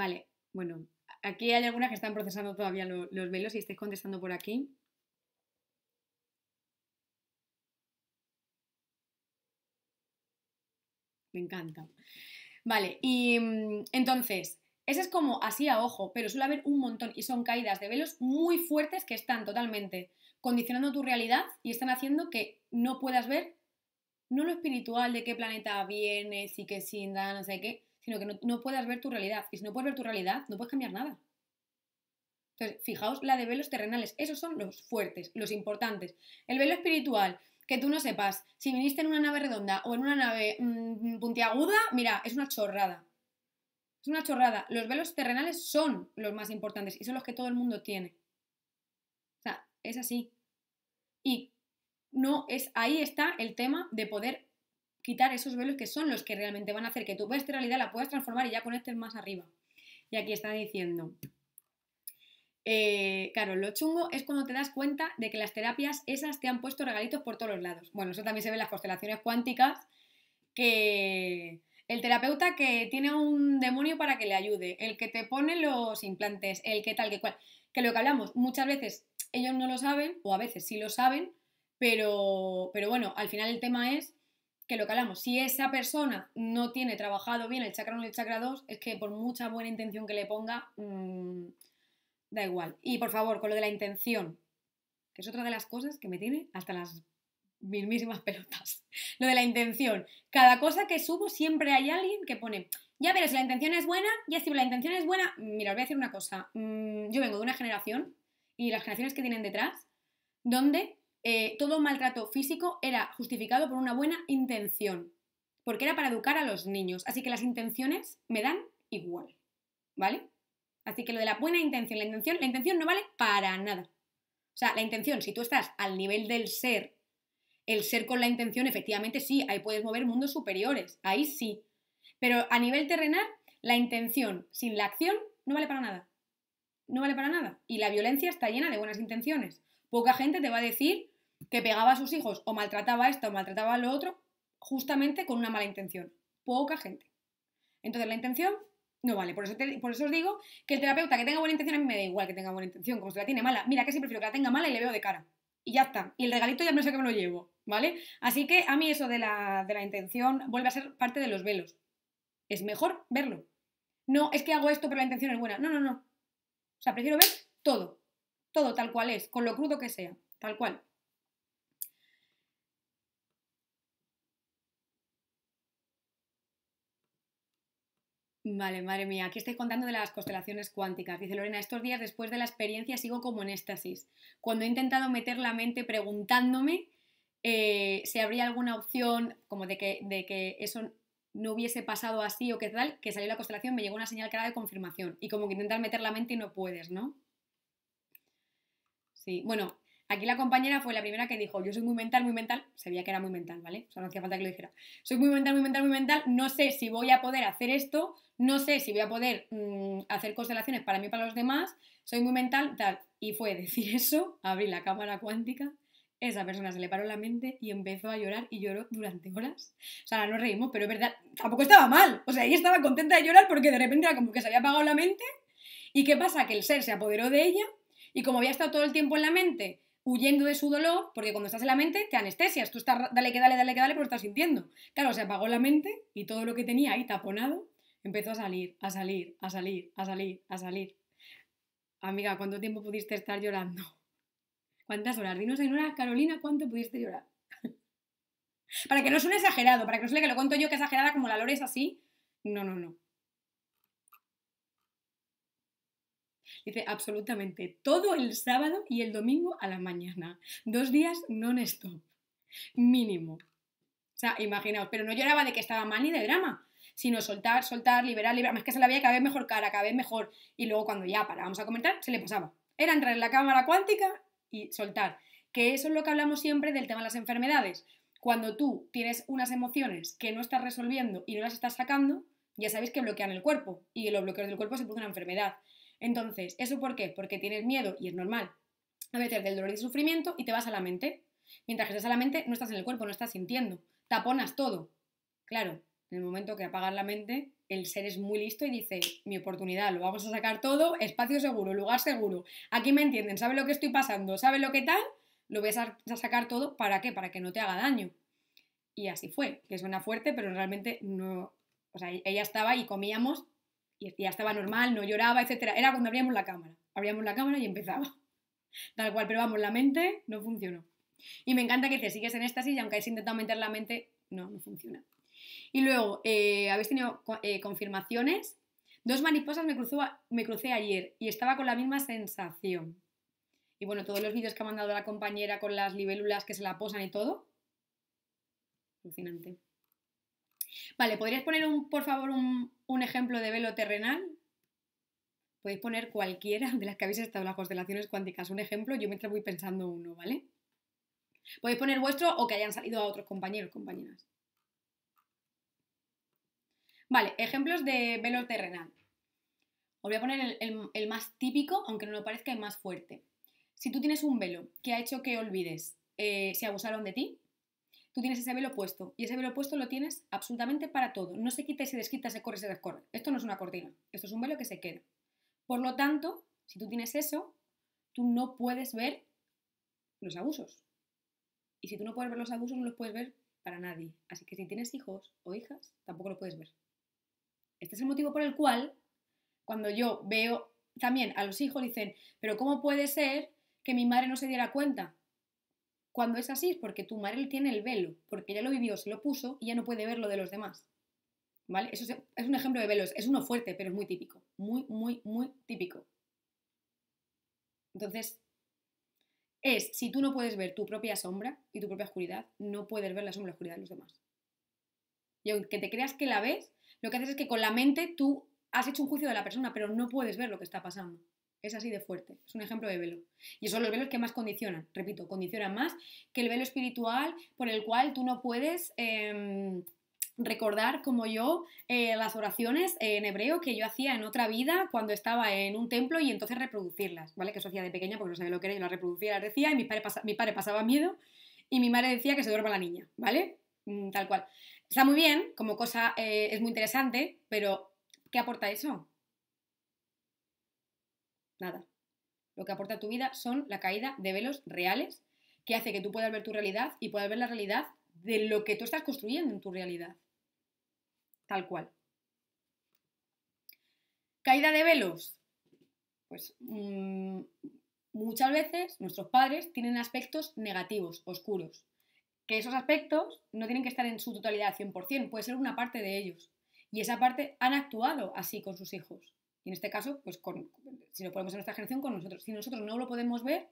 Vale, bueno, aquí hay algunas que están procesando todavía los velos y estáis contestando por aquí. Me encanta. Vale, y mm, entonces, ese es como así a ojo, pero suele haber un montón y son caídas de velos muy fuertes que están totalmente condicionando tu realidad y están haciendo que no puedas ver no lo espiritual de qué planeta vienes y qué sin no sé qué, sino que no, puedas ver tu realidad. Y si no puedes ver tu realidad, no puedes cambiar nada. Entonces, fijaos la de velos terrenales. Esos son los fuertes, los importantes. El velo espiritual, que tú no sepas si viniste en una nave redonda o en una nave mm, mm, puntiaguda, mira, es una chorrada. Es una chorrada. Los velos terrenales son los más importantes y son los que todo el mundo tiene. O sea, es así. Y no es ahí está el tema de poder quitar esos velos que son los que realmente van a hacer que tu realidad la puedas transformar y ya conectes más arriba. Y aquí está diciendo, eh, claro, lo chungo es cuando te das cuenta de que las terapias esas te han puesto regalitos por todos los lados. Bueno, eso también se ve en las constelaciones cuánticas, que el terapeuta que tiene un demonio para que le ayude, el que te pone los implantes, el que tal, que cual, que lo que hablamos, muchas veces ellos no lo saben, o a veces sí lo saben, pero, pero bueno, al final el tema es que lo calamos. si esa persona no tiene trabajado bien el chakra 1 y el chakra 2, es que por mucha buena intención que le ponga, mm, da igual. Y por favor, con lo de la intención, que es otra de las cosas que me tiene hasta las mismísimas pelotas. Lo de la intención. Cada cosa que subo siempre hay alguien que pone, ya pero si la intención es buena, ya si la intención es buena, mira, os voy a decir una cosa, mm, yo vengo de una generación y las generaciones que tienen detrás, donde eh, todo maltrato físico era justificado por una buena intención, porque era para educar a los niños. Así que las intenciones me dan igual, ¿vale? Así que lo de la buena intención, la intención, la intención no vale para nada. O sea, la intención, si tú estás al nivel del ser, el ser con la intención, efectivamente sí, ahí puedes mover mundos superiores, ahí sí. Pero a nivel terrenal, la intención sin la acción no vale para nada. No vale para nada. Y la violencia está llena de buenas intenciones. Poca gente te va a decir que pegaba a sus hijos o maltrataba a esta o maltrataba a lo otro, justamente con una mala intención. Poca gente. Entonces la intención no vale. Por eso, por eso os digo que el terapeuta que tenga buena intención a mí me da igual que tenga buena intención, como si la tiene mala. Mira, que siempre prefiero que la tenga mala y le veo de cara. Y ya está. Y el regalito ya no sé qué me lo llevo, ¿vale? Así que a mí eso de la, de la intención vuelve a ser parte de los velos. Es mejor verlo. No, es que hago esto pero la intención es buena. No, no, no. O sea, prefiero ver todo. Todo tal cual es, con lo crudo que sea. Tal cual. Vale, madre mía, aquí estoy contando de las constelaciones cuánticas. Dice Lorena, estos días después de la experiencia sigo como en éxtasis. Cuando he intentado meter la mente preguntándome eh, si habría alguna opción como de que, de que eso no hubiese pasado así o qué tal, que salió la constelación, me llegó una señal clara de confirmación. Y como que intentar meter la mente y no puedes, ¿no? Sí, bueno, Aquí la compañera fue la primera que dijo, yo soy muy mental, muy mental, Se veía que era muy mental, ¿vale? O sea, no hacía falta que lo dijera. Soy muy mental, muy mental, muy mental, no sé si voy a poder hacer esto no sé si voy a poder mm, hacer constelaciones para mí y para los demás, soy muy mental, tal. Y fue decir eso, abrí la cámara cuántica, esa persona se le paró la mente y empezó a llorar y lloró durante horas. O sea, no reímos, pero es verdad, tampoco estaba mal. O sea, ella estaba contenta de llorar porque de repente era como que se había apagado la mente. ¿Y qué pasa? Que el ser se apoderó de ella y como había estado todo el tiempo en la mente huyendo de su dolor, porque cuando estás en la mente te anestesias, tú estás dale que dale, dale que dale, pero estás sintiendo. Claro, se apagó la mente y todo lo que tenía ahí taponado Empezó a salir, a salir, a salir, a salir, a salir. Amiga, ¿cuánto tiempo pudiste estar llorando? ¿Cuántas horas? Dinos en Carolina, ¿cuánto pudiste llorar? para que no suene exagerado, para que no le que lo cuento yo que exagerada como la Lore es así. No, no, no. Dice absolutamente todo el sábado y el domingo a la mañana. Dos días non-stop. Mínimo. O sea, imaginaos, pero no lloraba de que estaba mal ni de drama sino soltar, soltar, liberar, liberar. Más que se la veía cada vez mejor cara, cada vez mejor. Y luego cuando ya parábamos a comentar, se le pasaba. Era entrar en la cámara cuántica y soltar. Que eso es lo que hablamos siempre del tema de las enfermedades. Cuando tú tienes unas emociones que no estás resolviendo y no las estás sacando, ya sabéis que bloquean el cuerpo y los bloqueos del cuerpo se produce una enfermedad. Entonces, ¿eso por qué? Porque tienes miedo y es normal. A veces del dolor y sufrimiento y te vas a la mente. Mientras que estás a la mente, no estás en el cuerpo, no estás sintiendo. Taponas todo. Claro, en el momento que apagas la mente, el ser es muy listo y dice, mi oportunidad, lo vamos a sacar todo, espacio seguro, lugar seguro, aquí me entienden, sabe lo que estoy pasando, sabe lo que tal, lo voy a sacar todo, ¿para qué? Para que no te haga daño. Y así fue, que suena fuerte, pero realmente no, o sea, ella estaba y comíamos y ya estaba normal, no lloraba, etcétera. Era cuando abríamos la cámara, abríamos la cámara y empezaba. Tal cual, pero vamos, la mente no funcionó. Y me encanta que te sigues en esta y aunque hayas intentado meter la mente, no, no funciona. Y luego, eh, habéis tenido eh, confirmaciones. Dos mariposas me, cruzó, me crucé ayer y estaba con la misma sensación. Y bueno, todos los vídeos que ha mandado la compañera con las libélulas que se la posan y todo. Alucinante. Vale, ¿podrías poner un, por favor, un, un ejemplo de velo terrenal? Podéis poner cualquiera de las que habéis estado las constelaciones cuánticas. Un ejemplo, yo mientras voy pensando uno, ¿vale? Podéis poner vuestro o que hayan salido a otros compañeros, compañeras. Vale, ejemplos de velo terrenal. Os voy a poner el, más típico, aunque no lo parezca, el más fuerte. Si tú tienes un velo que ha hecho que olvides eh, si abusaron de ti, tú tienes ese velo puesto y ese velo puesto lo tienes absolutamente para todo. No se quita y se desquita, se corre y se descorre. Esto no es una cortina, esto es un velo que se queda. Por lo tanto, si tú tienes eso, tú no puedes ver los abusos. Y si tú no puedes ver los abusos, no los puedes ver para nadie. Así que si tienes hijos o hijas, tampoco lo puedes ver. Este es el motivo por el cual, cuando yo veo también a los hijos, dicen, pero ¿cómo puede ser que mi madre no se diera cuenta? Cuando es así, es porque tu madre tiene el velo, porque ya lo vivió, se lo puso y ya no puede ver lo de los demás. ¿Vale? Eso es un ejemplo de velos, es uno fuerte, pero es muy típico, muy, muy, muy típico. Entonces, es si tú no puedes ver tu propia sombra y tu propia oscuridad, no puedes ver la sombra y oscuridad de los demás. Y aunque te creas que la ves, lo que haces es que con la mente tú has hecho un juicio de la persona, pero no puedes ver lo que está pasando. Es así de fuerte. Es un ejemplo de velo. Y son los velos que más condicionan, repito, condicionan más que el velo espiritual por el cual tú no puedes... Em, recordar como yo eh, las oraciones en hebreo que yo hacía en otra vida cuando estaba en un templo y entonces reproducirlas, ¿vale? Que eso hacía de pequeña porque no sabía lo que era, yo las reproducía, las decía y mi padre, pasaba miedo y mi madre decía que se duerma la niña, ¿vale? Mm, tal cual. Está muy bien, como cosa eh, es muy interesante, pero ¿qué aporta eso? Nada. Lo que aporta a tu vida son la caída de velos reales que hace que tú puedas ver tu realidad y puedas ver la realidad de lo que tú estás construyendo en tu realidad. Tal cual. Caída de velos. Pues mm, muchas veces nuestros padres tienen aspectos negativos, oscuros que esos aspectos no tienen que estar en su totalidad 100%, puede ser una parte de ellos. Y esa parte han actuado así con sus hijos. Y en este caso, pues con, si lo ponemos en nuestra generación, con nosotros. Si nosotros no lo podemos ver,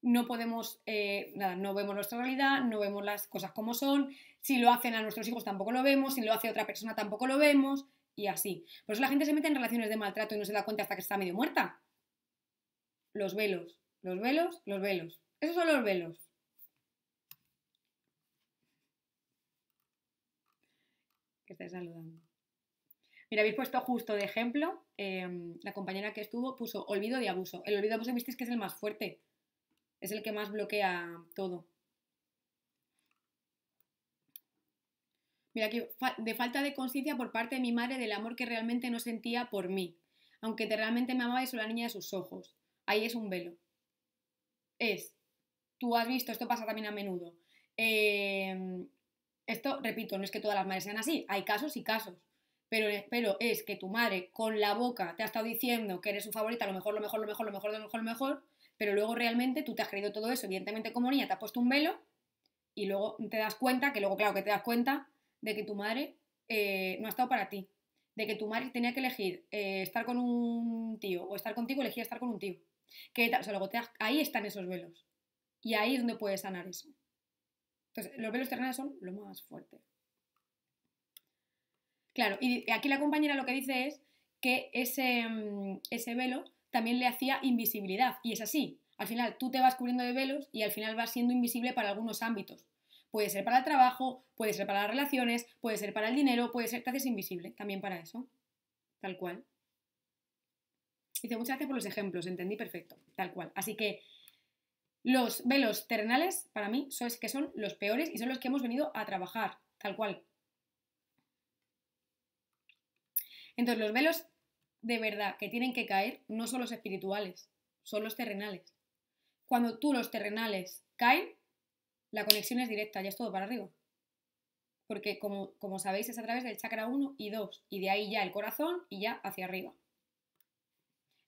no podemos, eh, nada, no vemos nuestra realidad, no vemos las cosas como son, si lo hacen a nuestros hijos tampoco lo vemos, si lo hace otra persona tampoco lo vemos, y así. Por eso la gente se mete en relaciones de maltrato y no se da cuenta hasta que está medio muerta. Los velos, los velos, los velos. Esos son los velos. saludando. Mira, habéis puesto justo de ejemplo, em, la compañera que estuvo puso olvido de abuso. El olvido de abuso que es el más fuerte, es el que más bloquea todo. Mira, aquí, de falta de conciencia por parte de mi madre del amor que realmente no sentía por mí, aunque te realmente me amaba y soy la niña de sus ojos. Ahí es un velo. Es, tú has visto, esto pasa también a menudo. Eh, esto, repito, no es que todas las madres sean así, hay casos y casos. Pero, espero es que tu madre con la boca te ha estado diciendo que eres su favorita, lo mejor, lo mejor, lo mejor, lo mejor, lo mejor, lo mejor, pero luego realmente tú te has creído todo eso. Evidentemente, como niña, te has puesto un velo y luego te das cuenta, que luego, claro, que te das cuenta de que tu madre eh, no ha estado para ti. De que tu madre tenía que elegir eh, estar con un tío o estar contigo, elegía estar con un tío. Que, luego te, ahí están esos velos. Y ahí es donde puedes sanar eso. Entonces, los velos terrenales son lo más fuerte. Claro, y aquí la compañera lo que dice es que ese, mm, ese velo también le hacía invisibilidad, y es así. Al final tú te vas cubriendo de velos y al final vas siendo invisible para algunos ámbitos. Puede ser para el trabajo, puede ser para las relaciones, puede ser para el dinero, puede ser, te haces invisible también para eso. Tal cual. Dice, muchas gracias por los ejemplos, entendí perfecto, tal cual. Así que los velos terrenales, para mí, son, que son los peores y son los que hemos venido a trabajar, tal cual. Entonces, los velos de verdad que tienen que caer no son los espirituales, son los terrenales. Cuando tú los terrenales caen, la conexión es directa, ya es todo para arriba. Porque como, como sabéis es a través del chakra 1 y 2, y de ahí ya el corazón y ya hacia arriba.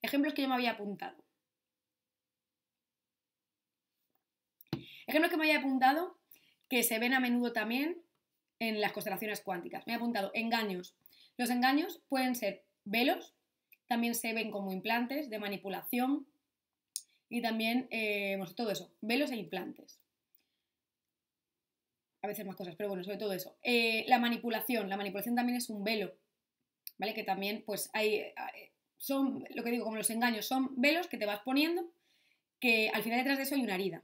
Ejemplos que yo me había apuntado. Ejemplo que me haya apuntado que se ven a menudo también en las constelaciones cuánticas. Me he apuntado engaños. Los engaños pueden ser velos, también se ven como implantes de manipulación y también eh, bueno, todo eso, velos e implantes. A veces más cosas, pero bueno, sobre todo eso. Eh, la manipulación, la manipulación también es un velo, ¿vale? Que también, pues hay, eh, son, lo que digo, como los engaños, son velos que te vas poniendo, que al final detrás de eso hay una herida,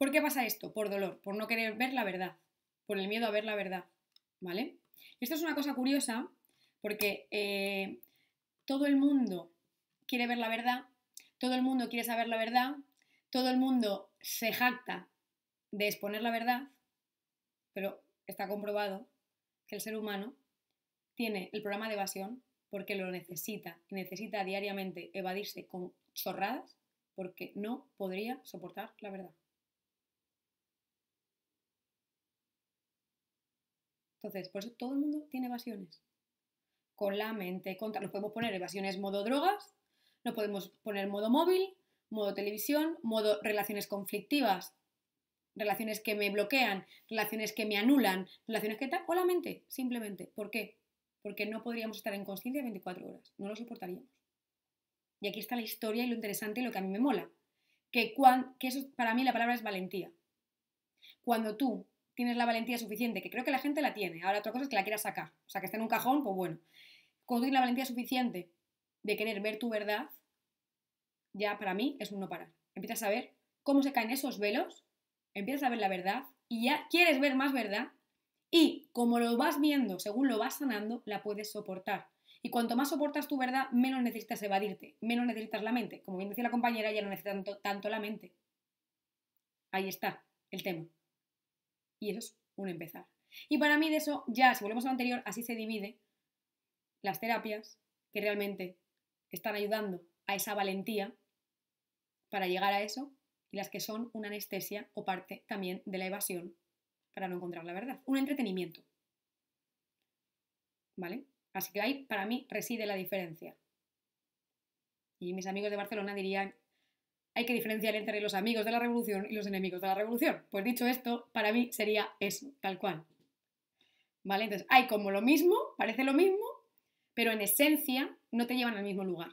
¿Por qué pasa esto? Por dolor, por no querer ver la verdad, por el miedo a ver la verdad, ¿vale? Esto es una cosa curiosa porque eh, todo el mundo quiere ver la verdad, todo el mundo quiere saber la verdad, todo el mundo se jacta de exponer la verdad, pero está comprobado que el ser humano tiene el programa de evasión porque lo necesita y necesita diariamente evadirse con chorradas porque no podría soportar la verdad. Entonces, por eso todo el mundo tiene evasiones. Con la mente, contra. Nos podemos poner evasiones modo drogas, nos podemos poner modo móvil, modo televisión, modo relaciones conflictivas, relaciones que me bloquean, relaciones que me anulan, relaciones que tal, o la mente, simplemente. ¿Por qué? Porque no podríamos estar en conciencia 24 horas, no lo soportaríamos. Y aquí está la historia y lo interesante y lo que a mí me mola. Que, que eso, para mí la palabra es valentía. Cuando tú tienes la valentía suficiente, que creo que la gente la tiene, ahora otra cosa es que la quieras sacar, o sea, que esté en un cajón, pues bueno, cuando tienes la valentía suficiente de querer ver tu verdad, ya para mí es un no parar. Empiezas a ver cómo se caen esos velos, empiezas a ver la verdad y ya quieres ver más verdad y como lo vas viendo, según lo vas sanando, la puedes soportar. Y cuanto más soportas tu verdad, menos necesitas evadirte, menos necesitas la mente. Como bien decía la compañera, ya no necesitas tanto, tanto la mente. Ahí está el tema. Y eso es un empezar. Y para mí de eso, ya, si volvemos a lo anterior, así se divide las terapias que realmente están ayudando a esa valentía para llegar a eso y las que son una anestesia o parte también de la evasión para no encontrar la verdad. Un entretenimiento. ¿Vale? Así que ahí para mí reside la diferencia. Y mis amigos de Barcelona dirían hay que diferenciar entre los amigos de la revolución y los enemigos de la revolución. Pues dicho esto, para mí sería eso, tal cual. ¿Vale? Entonces, hay como lo mismo, parece lo mismo, pero en esencia no te llevan al mismo lugar.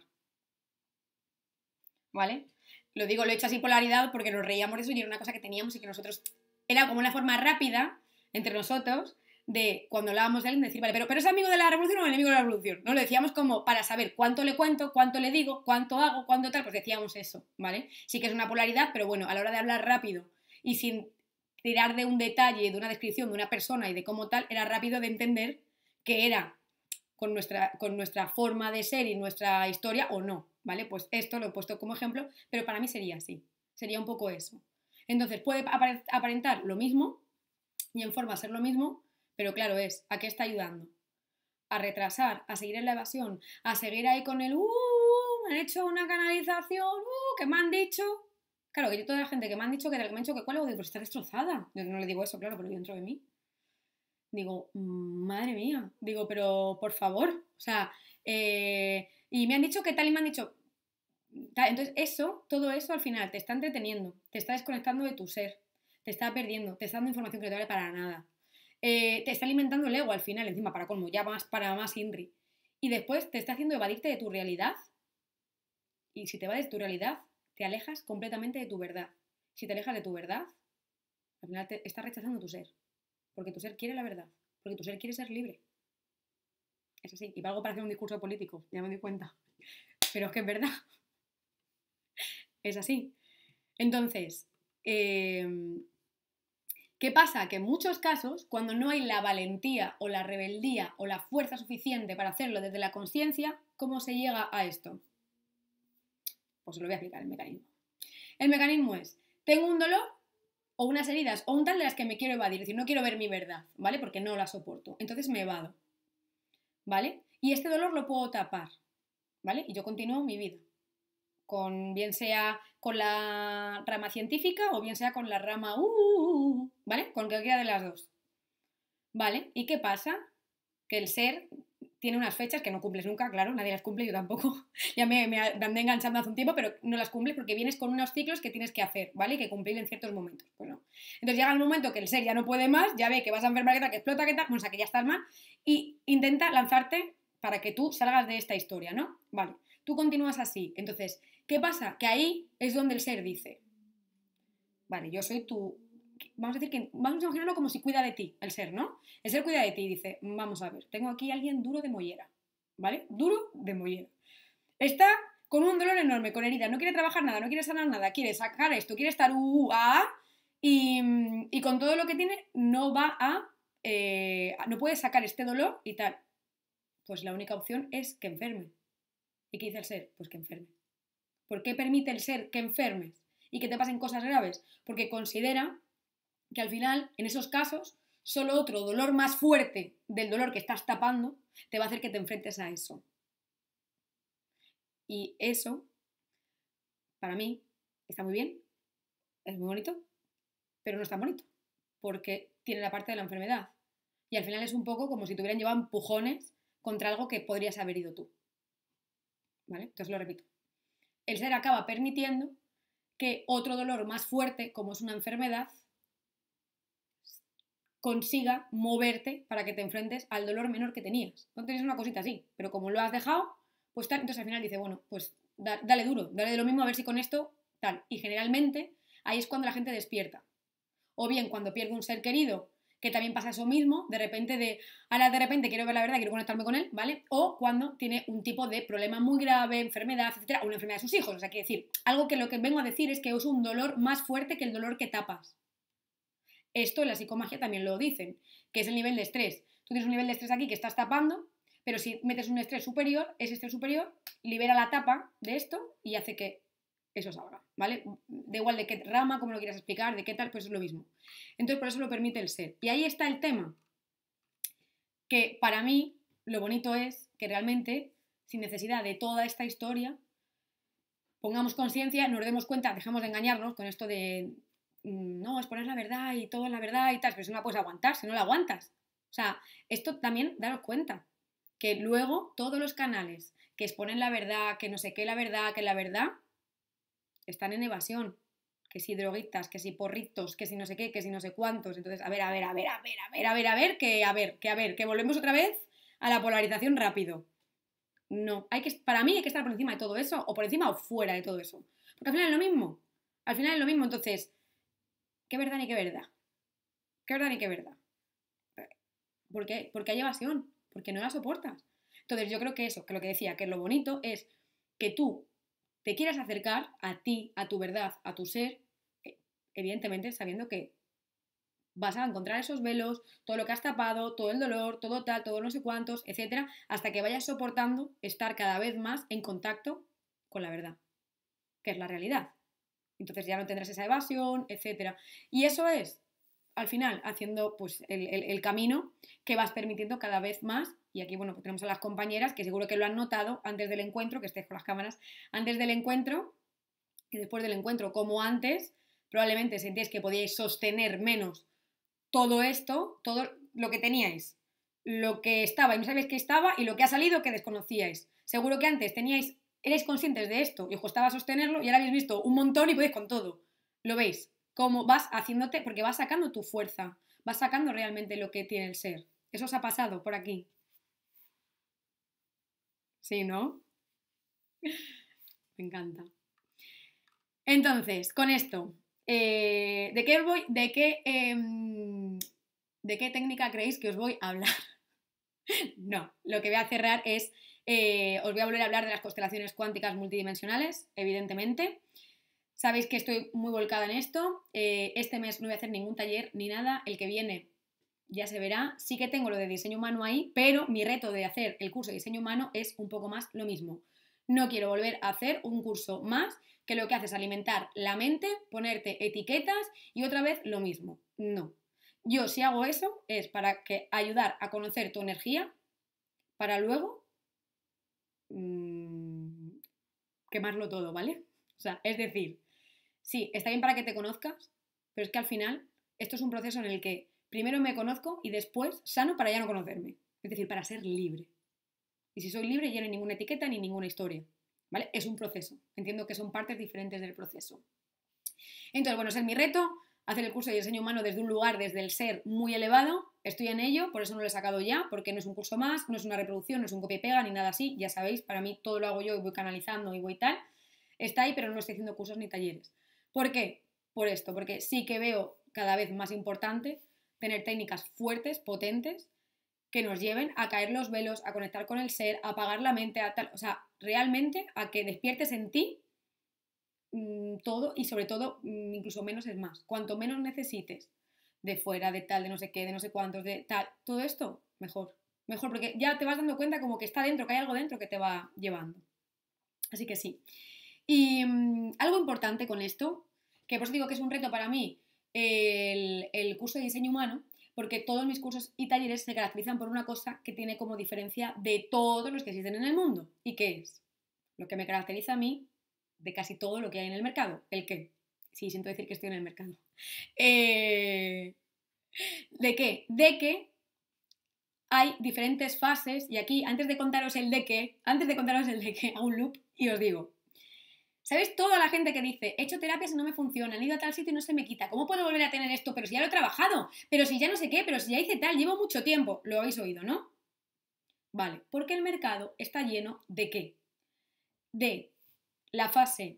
¿Vale? Lo digo, lo he hecho así polaridad porque nos reíamos de eso y era una cosa que teníamos y que nosotros era como una forma rápida entre nosotros de cuando hablábamos de alguien, decir, vale, pero, pero es amigo de la revolución o enemigo de la revolución. No lo decíamos como para saber cuánto le cuento, cuánto le digo, cuánto hago, cuánto tal, pues decíamos eso, ¿vale? Sí que es una polaridad, pero bueno, a la hora de hablar rápido y sin tirar de un detalle, de una descripción de una persona y de cómo tal, era rápido de entender que era con nuestra, con nuestra forma de ser y nuestra historia o no, ¿vale? Pues esto lo he puesto como ejemplo, pero para mí sería así, sería un poco eso. Entonces puede aparentar lo mismo y en forma ser lo mismo, pero claro, es, ¿a qué está ayudando? A retrasar, a seguir en la evasión, a seguir ahí con el, uh, me han hecho una canalización, uh, ¿Qué me han dicho. Claro, que yo toda la gente que me han dicho que, me han que cuál, digo, pero está destrozada. Yo no le digo eso, claro, pero yo dentro de mí. Digo, madre mía. Digo, pero por favor. O sea, eh, y me han dicho que tal y me han dicho. Entonces, eso, todo eso al final te está entreteniendo, te está desconectando de tu ser, te está perdiendo, te está dando información que no te vale para nada. Eh, te está alimentando el ego al final, encima, para colmo, ya más para más Inri. Y después te está haciendo evadirte de tu realidad. Y si te evades de tu realidad, te alejas completamente de tu verdad. Si te alejas de tu verdad, al final te estás rechazando tu ser. Porque tu ser quiere la verdad. Porque tu ser quiere ser libre. Es así. Y valgo para hacer un discurso político, ya me doy cuenta. Pero es que es verdad. Es así. Entonces, em, ¿Qué pasa? Que en muchos casos, cuando no hay la valentía o la rebeldía o la fuerza suficiente para hacerlo desde la conciencia, ¿cómo se llega a esto? Pues os lo voy a explicar el mecanismo. El mecanismo es, tengo un dolor o unas heridas o un tal de las que me quiero evadir, es decir, no quiero ver mi verdad, ¿vale? Porque no la soporto. Entonces me evado, ¿vale? Y este dolor lo puedo tapar, ¿vale? Y yo continúo mi vida con bien sea con la rama científica o bien sea con la rama uh, ¿vale? Con cualquiera de las dos. ¿Vale? ¿Y qué pasa? Que el ser tiene unas fechas que no cumples nunca, claro, nadie las cumple, yo tampoco. ya me, andé enganchando hace un tiempo, pero no las cumple porque vienes con unos ciclos que tienes que hacer, ¿vale? Y que cumplir en ciertos momentos. Bueno, pues entonces llega el momento que el ser ya no puede más, ya ve que vas a enfermar, que, tal, que explota, que tal, bueno, que ya estás mal, y intenta lanzarte para que tú salgas de esta historia, ¿no? Vale, tú continúas así. Entonces, ¿qué pasa? Que ahí es donde el ser dice, vale, yo soy tú. Vamos a decir que, vamos a imaginarlo como si cuida de ti, el ser, ¿no? El ser cuida de ti y dice, vamos a ver, tengo aquí a alguien duro de mollera, ¿vale? Duro de mollera. Está con un dolor enorme, con herida, no quiere trabajar nada, no quiere sanar nada, quiere sacar esto, quiere estar uh, y, y, con todo lo que tiene no va a, eh, no puede sacar este dolor y tal. Pues la única opción es que enferme. ¿Y qué dice el ser? Pues que enferme. ¿Por qué permite el ser que enfermes y que te pasen cosas graves? Porque considera que al final, en esos casos, solo otro dolor más fuerte del dolor que estás tapando te va a hacer que te enfrentes a eso. Y eso, para mí, está muy bien, es muy bonito, pero no está bonito, porque tiene la parte de la enfermedad. Y al final es un poco como si te hubieran llevado empujones contra algo que podrías haber ido tú. ¿Vale? Entonces lo repito. El ser acaba permitiendo que otro dolor más fuerte, como es una enfermedad, consiga moverte para que te enfrentes al dolor menor que tenías. No tenías una cosita así, pero como lo has dejado, pues tal, entonces al final dice, bueno, pues dale duro, dale de lo mismo a ver si con esto tal. Y generalmente ahí es cuando la gente despierta. O bien cuando pierde un ser querido que también pasa eso mismo, de repente de, ahora de repente quiero ver la verdad, quiero conectarme con él, ¿vale? O cuando tiene un tipo de problema muy grave, enfermedad, etcétera, o una enfermedad de sus hijos, o sea, quiero decir, algo que lo que vengo a decir es que es un dolor más fuerte que el dolor que tapas. Esto en la psicomagia también lo dicen, que es el nivel de estrés. Tú tienes un nivel de estrés aquí que estás tapando, pero si metes un estrés superior, ese estrés superior libera la tapa de esto y hace que eso ahora, ¿vale? Da igual de qué rama, cómo lo quieras explicar, de qué tal, pues es lo mismo. Entonces, por eso lo permite el ser. Y ahí está el tema, que para mí lo bonito es que realmente, sin necesidad de toda esta historia, pongamos conciencia, nos demos cuenta, dejamos de engañarnos con esto de, mm, no, exponer la verdad y todo la verdad y tal, pero si no la puedes aguantar, si no la aguantas. O sea, esto también daros cuenta, que luego todos los canales que exponen la verdad, que no sé qué la verdad, que la verdad, están en evasión. Que si droguitas, que si porritos, que si no sé qué, que si no sé cuántos. Entonces, a ver, a ver, a ver, a ver, a ver, a ver, a ver, que a ver, que a ver, que volvemos otra vez a la polarización rápido. No, hay que, para mí hay que estar por encima de todo eso, o por encima o fuera de todo eso. Porque al final es lo mismo. Al final es lo mismo. Entonces, qué verdad ni qué verdad. Qué verdad ni qué verdad. ¿Por qué? Porque hay evasión, porque no la soportas. Entonces, yo creo que eso, que lo que decía, que lo bonito es que tú te quieras acercar a ti, a tu verdad, a tu ser, eh, evidentemente sabiendo que vas a encontrar esos velos, todo lo que has tapado, todo el dolor, todo tal, todo no sé cuántos, etcétera, hasta que vayas soportando estar cada vez más en contacto con la verdad, que es la realidad. Entonces ya no tendrás esa evasión, etcétera. Y eso es al final haciendo pues, el, camino que vas permitiendo cada vez más. Y aquí, bueno, pues tenemos a las compañeras que seguro que lo han notado antes del encuentro, que estéis con las cámaras, antes del encuentro y después del encuentro, como antes, probablemente sentíais que podíais sostener menos todo esto, todo lo que teníais, lo que estaba y no sabéis que estaba y lo que ha salido que desconocíais. Seguro que antes teníais, erais conscientes de esto y os costaba sostenerlo y ahora habéis visto un montón y podéis con todo. ¿Lo veis? Cómo vas haciéndote, porque vas sacando tu fuerza, vas sacando realmente lo que tiene el ser. Eso os ha pasado por aquí. Sí, ¿no? Me encanta. Entonces, con esto, eh, ¿de qué, voy, de, qué, em, ¿de qué técnica creéis que os voy a hablar? no, lo que voy a cerrar es, eh, os voy a volver a hablar de las constelaciones cuánticas multidimensionales, evidentemente. Sabéis que estoy muy volcada en esto. Eh, este mes no voy a hacer ningún taller ni nada. El que viene ya se verá. Sí que tengo lo de diseño humano ahí, pero mi reto de hacer el curso de diseño humano es un poco más lo mismo. No quiero volver a hacer un curso más que lo que hace es alimentar la mente, ponerte etiquetas y otra vez lo mismo. No. Yo si hago eso es para que ayudar a conocer tu energía para luego mm, quemarlo todo, ¿vale? O sea, es decir, sí, está bien para que te conozcas, pero es que al final esto es un proceso en el que primero me conozco y después sano para ya no conocerme. Es decir, para ser libre. Y si soy libre ya no hay ninguna etiqueta ni ninguna historia. ¿Vale? Es un proceso. Entiendo que son partes diferentes del proceso. Entonces, bueno, ese es mi reto, hacer el curso de diseño humano desde un lugar, desde el ser muy elevado. Estoy en ello, por eso no lo he sacado ya, porque no es un curso más, no es una reproducción, no es un copia-pega y ni nada así. Ya sabéis, para mí todo lo hago yo y voy canalizando y voy tal. Está ahí, pero no estoy haciendo cursos ni talleres. ¿Por qué? Por esto, porque sí que veo cada vez más importante tener técnicas fuertes, potentes, que nos lleven a caer los velos, a conectar con el ser, a apagar la mente, a tal, o sea, realmente a que despiertes en ti mm, todo y sobre todo mm, incluso menos es más. Cuanto menos necesites de fuera, de tal, de no sé qué, de no sé cuántos, de tal, todo esto, mejor. Mejor, porque ya te vas dando cuenta como que está dentro, que hay algo dentro que te va llevando. Así que sí. Y mm, algo importante con esto, que por eso digo que es un reto para mí el, curso de diseño humano, porque todos mis cursos y talleres se caracterizan por una cosa que tiene como diferencia de todos los que existen en el mundo. ¿Y que es? Lo que me caracteriza a mí de casi todo lo que hay en el mercado. ¿El qué? Sí, siento decir que estoy en el mercado. Eh, ¿De qué? De que hay diferentes fases y aquí, antes de contaros el de qué, antes de contaros el de qué, a un loop y os digo, ¿Sabéis toda la gente que dice, he hecho terapias y no me funciona, he ido a tal sitio y no se me quita, ¿cómo puedo volver a tener esto? Pero si ya lo he trabajado, pero si ya no sé qué, pero si ya hice tal, llevo mucho tiempo, lo habéis oído, ¿no? Vale, porque el mercado está lleno de qué? De la fase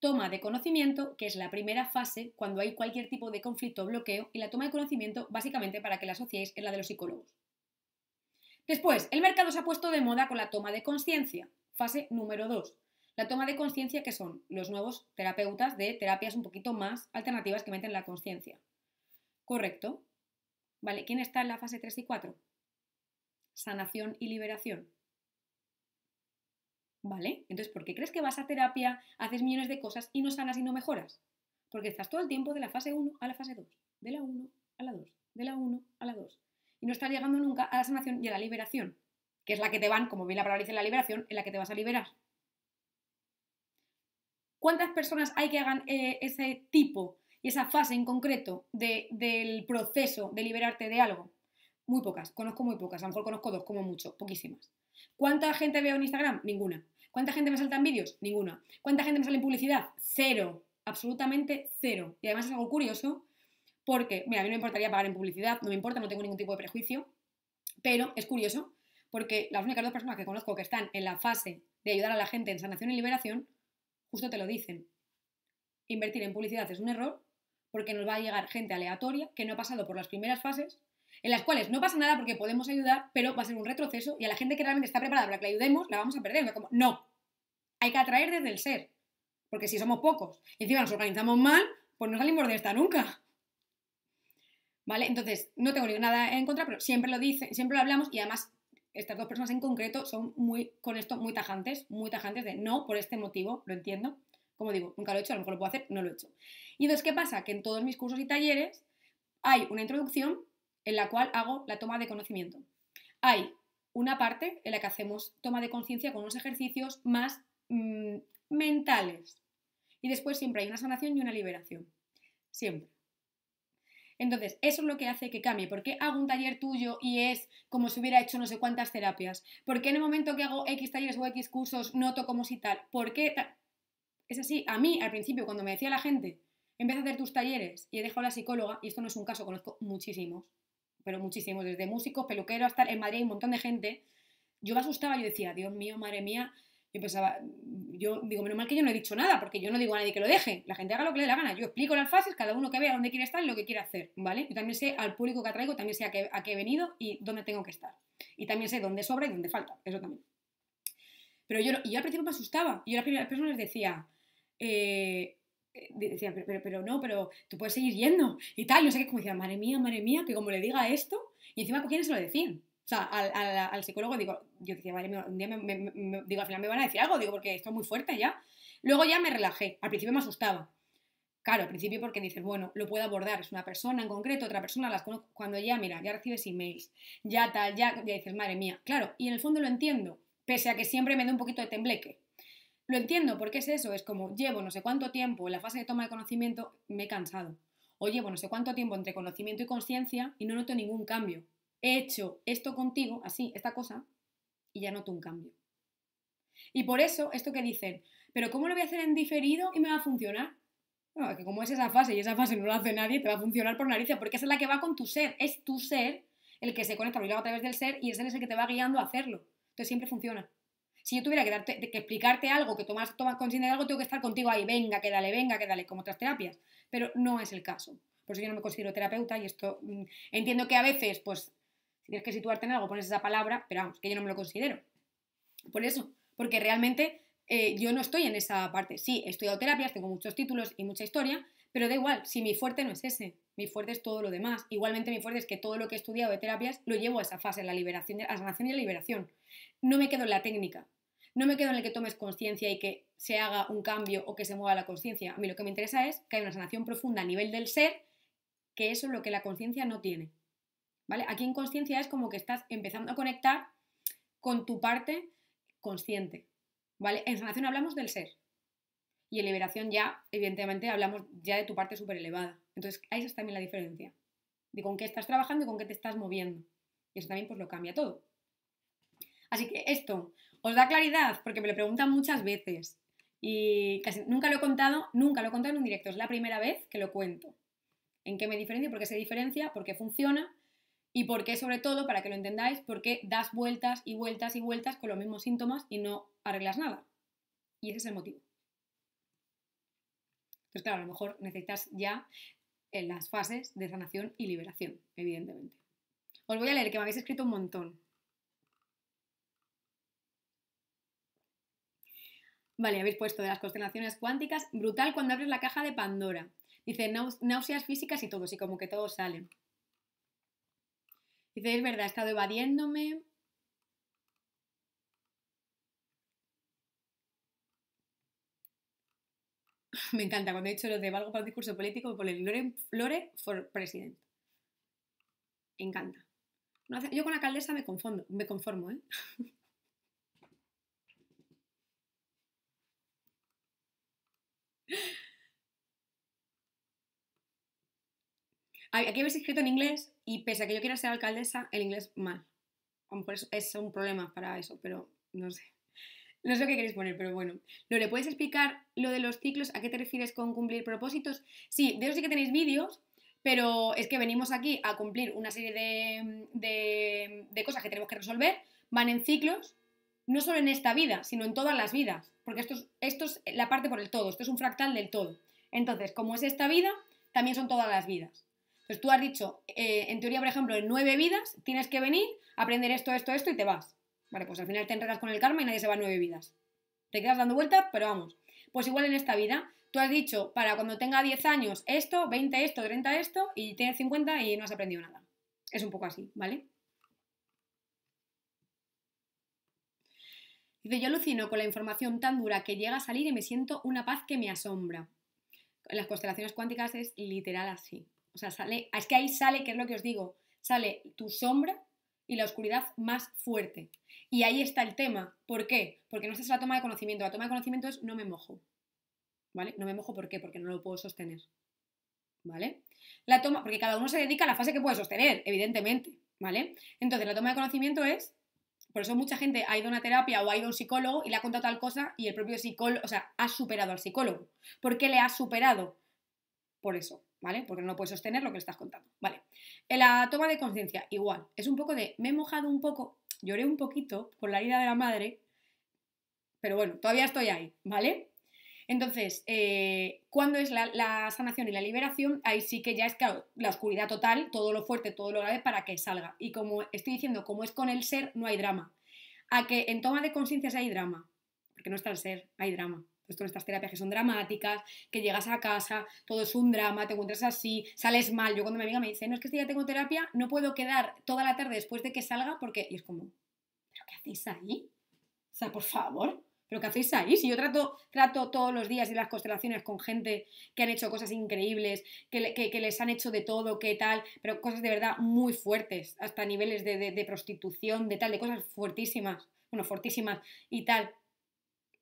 toma de conocimiento, que es la primera fase cuando hay cualquier tipo de conflicto o bloqueo, y la toma de conocimiento, básicamente, para que la asociéis, es la de los psicólogos. Después, el mercado se ha puesto de moda con la toma de conciencia, fase número 2. La toma de conciencia, que son los nuevos terapeutas de terapias un poquito más alternativas que meten la conciencia. Correcto. ¿Vale? ¿Quién está en la fase 3 y 4? Sanación y liberación. ¿Vale? Entonces, ¿por qué crees que vas a terapia, haces millones de cosas y no sanas y no mejoras? Porque estás todo el tiempo de la fase 1 a la fase 2, de la 1 a la 2, de la 1 a la 2. Y no estás llegando nunca a la sanación y a la liberación, que es la que te van, como bien la palabra dice la liberación, en la que te vas a liberar. ¿Cuántas personas hay que hagan eh, ese tipo y esa fase en concreto del proceso de liberarte de algo? Muy pocas, conozco muy pocas, a lo mejor conozco dos como mucho, poquísimas. ¿Cuánta gente veo en Instagram? Ninguna. ¿Cuánta gente me salta en vídeos? Ninguna. ¿Cuánta gente me sale en publicidad? Cero, absolutamente cero. Y además es algo curioso porque, mira, a mí no me importaría pagar en publicidad, no me importa, no tengo ningún tipo de prejuicio, pero es curioso porque las únicas dos personas que conozco que están en la fase de ayudar a la gente en sanación y liberación justo te lo dicen. Invertir en publicidad es un error porque nos va a llegar gente aleatoria que no ha pasado por las primeras fases, en las cuales no pasa nada porque podemos ayudar, pero va a ser un retroceso y a la gente que realmente está preparada para que la ayudemos la vamos a perder. No, como, no. hay que atraer desde el ser, porque si somos pocos y encima nos organizamos mal, pues no salimos de esta nunca. ¿Vale? Entonces, no tengo nada en contra, pero siempre lo dicen, siempre lo hablamos y además estas dos personas en concreto son muy, con esto, muy tajantes, muy tajantes de no, por este motivo, lo entiendo. Como digo, nunca lo he hecho, a lo mejor lo puedo hacer, no lo he hecho. Y entonces, ¿qué pasa? Que en todos mis cursos y talleres hay una introducción en la cual hago la toma de conocimiento. Hay una parte en la que hacemos toma de conciencia con unos ejercicios más mm, mentales. Y después siempre hay una sanación y una liberación. Siempre. Entonces, eso es lo que hace que cambie. ¿Por qué hago un taller tuyo y es como si hubiera hecho no sé cuántas terapias? ¿Por qué en el momento que hago X talleres o X cursos noto como si tal? ¿Por qué? es así, a mí al principio cuando me decía la gente, empieza a hacer tus talleres y he dejado a la psicóloga, y esto no es un caso, conozco muchísimos, pero muchísimos, desde músicos, peluqueros, hasta en Madrid hay un montón de gente, yo me asustaba, yo decía, Dios mío, madre mía, yo pensaba, yo digo, menos mal que yo no he dicho nada, porque yo no digo a nadie que lo deje. La gente haga lo que le dé la gana. Yo explico las fases, cada uno que vea dónde quiere estar y lo que quiere hacer, ¿vale? Yo también sé al público que atraigo, también sé a qué, he venido y dónde tengo que estar. Y también sé dónde sobra y dónde falta, eso también. Pero yo, al principio me asustaba. Y yo a las primeras personas les decía, eh, eh, decía, pero, no, pero tú puedes seguir yendo y tal. No sé qué, como decía, madre mía, madre mía, que como le diga esto, y encima, ¿quiénes se lo decían? O sea, al, al, psicólogo digo, yo decía, vale, un día me, digo, al final me van a decir algo, digo, porque esto es muy fuerte ya. Luego ya me relajé, al principio me asustaba. Claro, al principio porque dices, bueno, lo puedo abordar, es una persona en concreto, otra persona, las cuando ya, mira, ya recibes emails, ya tal, ya, ya dices, madre mía, claro, y en el fondo lo entiendo, pese a que siempre me da un poquito de tembleque. Lo entiendo, porque es eso, es como llevo no sé cuánto tiempo en la fase de toma de conocimiento, me he cansado. O llevo no sé cuánto tiempo entre conocimiento y conciencia y no noto ningún cambio he hecho esto contigo, así, esta cosa, y ya noto un cambio. Y por eso, esto que dicen, pero ¿cómo lo voy a hacer en diferido y me va a funcionar? No, que como es esa fase y esa fase no la hace nadie, te va a funcionar por narices, porque es la que va con tu ser, es tu ser el que se conecta a través del ser y ese es el que te va guiando a hacerlo. Entonces siempre funciona. Si yo tuviera que, darte, que explicarte algo, que tomas, consciencia de algo, tengo que estar contigo ahí, venga, que dale, venga, que como otras terapias. Pero no es el caso. Por eso yo no me considero terapeuta y esto mm, entiendo que a veces, pues tienes que situarte en algo, pones esa palabra, pero vamos, que yo no me lo considero. Por eso, porque realmente eh, yo no estoy en esa parte. Sí, he estudiado terapias, tengo muchos títulos y mucha historia, pero da igual, si mi fuerte no es ese, mi fuerte es todo lo demás. Igualmente mi fuerte es que todo lo que he estudiado de terapias lo llevo a esa fase, a la liberación, la sanación y la liberación. No me quedo en la técnica, no me quedo en el que tomes conciencia y que se haga un cambio o que se mueva la conciencia. A mí lo que me interesa es que haya una sanación profunda a nivel del ser, que eso es lo que la conciencia no tiene. ¿vale? Aquí en conciencia es como que estás empezando a conectar con tu parte consciente, ¿vale? En sanación hablamos del ser y en liberación ya, evidentemente, hablamos ya de tu parte súper elevada. Entonces, ahí está también la diferencia de con qué estás trabajando y con qué te estás moviendo. Y eso también pues lo cambia todo. Así que esto, ¿os da claridad? Porque me lo preguntan muchas veces y casi nunca lo he contado, nunca lo he contado en un directo, es la primera vez que lo cuento. ¿En qué me diferencia ¿Por qué se diferencia? ¿Por qué funciona? ¿Y por qué? Sobre todo, para que lo entendáis, qué das vueltas y vueltas y vueltas con los mismos síntomas y no arreglas nada. Y ese es el motivo. Entonces, claro, a lo mejor necesitas ya en eh, las fases de sanación y liberación, evidentemente. Os voy a leer, que me habéis escrito un montón. Vale, habéis puesto de las constelaciones cuánticas. Brutal cuando abres la caja de Pandora. Dice náuseas físicas y todo, y como que todo sale. Dice, es verdad, he estado evadiéndome. Me encanta cuando he dicho los de valgo para un discurso político por el flore for President. encanta. yo con la caldesa me conformo, me ¿eh? conformo, Aquí habéis escrito en inglés y pese a que yo quiera ser alcaldesa, el inglés mal. es, un problema para eso, pero no sé. No sé qué queréis poner, pero bueno. ¿le puedes explicar lo de los ciclos? ¿A qué te refieres con cumplir propósitos? Sí, de eso sí que tenéis vídeos, pero es que venimos aquí a cumplir una serie de, cosas que tenemos que resolver. Van en ciclos, no solo en esta vida, sino en todas las vidas, porque esto esto es la parte por el todo, esto es un fractal del todo. Entonces, como es esta vida, también son todas las vidas. Entonces tú has dicho, eh, en teoría, por ejemplo, en nueve vidas tienes que venir, aprender esto, esto, esto y te vas. Vale, pues al final te enredas con el karma y nadie se va nueve vidas. Te quedas dando vueltas, pero vamos. Pues igual en esta vida, tú has dicho, para cuando tenga 10 años esto, 20 esto, 30 esto, y tienes 50 y no has aprendido nada. Es un poco así, ¿vale? Dice, yo alucino con la información tan dura que llega a salir y me siento una paz que me asombra. En las constelaciones cuánticas es literal así. O sea, sale, ah, es que ahí sale, que es lo que os digo, sale tu sombra y la oscuridad más fuerte. Y ahí está el tema. ¿Por qué? Porque no es la toma de conocimiento. La toma de conocimiento es no me mojo. ¿Vale? No me mojo, ¿por qué? Porque no lo puedo sostener. ¿Vale? La toma, porque cada uno se dedica a la fase que puede sostener, evidentemente. ¿Vale? Entonces, la toma de conocimiento es por eso mucha gente ha ido a una terapia o ha ido a un psicólogo y le ha contado tal cosa y el propio psicólogo, o sea, ha superado al psicólogo. ¿Por qué le ha superado? Por eso. ¿vale? Porque no puedes sostener lo que estás contando, ¿vale? En la toma de conciencia, igual, es un poco de, me he mojado un poco, lloré un poquito por la herida de la madre, pero bueno, todavía estoy ahí, ¿vale? Entonces, eh, cuando es la, sanación y la liberación, ahí sí que ya es claro, la oscuridad total, todo lo fuerte, todo lo grave para que salga. Y como estoy diciendo, como es con el ser, no hay drama. A que en toma de conciencia hay drama, porque no está el ser, hay drama pues todas estas terapias que son dramáticas, que llegas a casa, todo es un drama, te encuentras así, sales mal. Yo cuando mi amiga me dice, no es que si ya tengo terapia, no puedo quedar toda la tarde después de que salga porque... Y es como, ¿pero qué hacéis ahí? O sea, por favor, ¿pero qué hacéis ahí? Si yo trato, trato todos los días y las constelaciones con gente que han hecho cosas increíbles, que, les han hecho de todo, qué tal, pero cosas de verdad muy fuertes, hasta niveles de, de prostitución, de tal, de cosas fuertísimas, bueno, fuertísimas y tal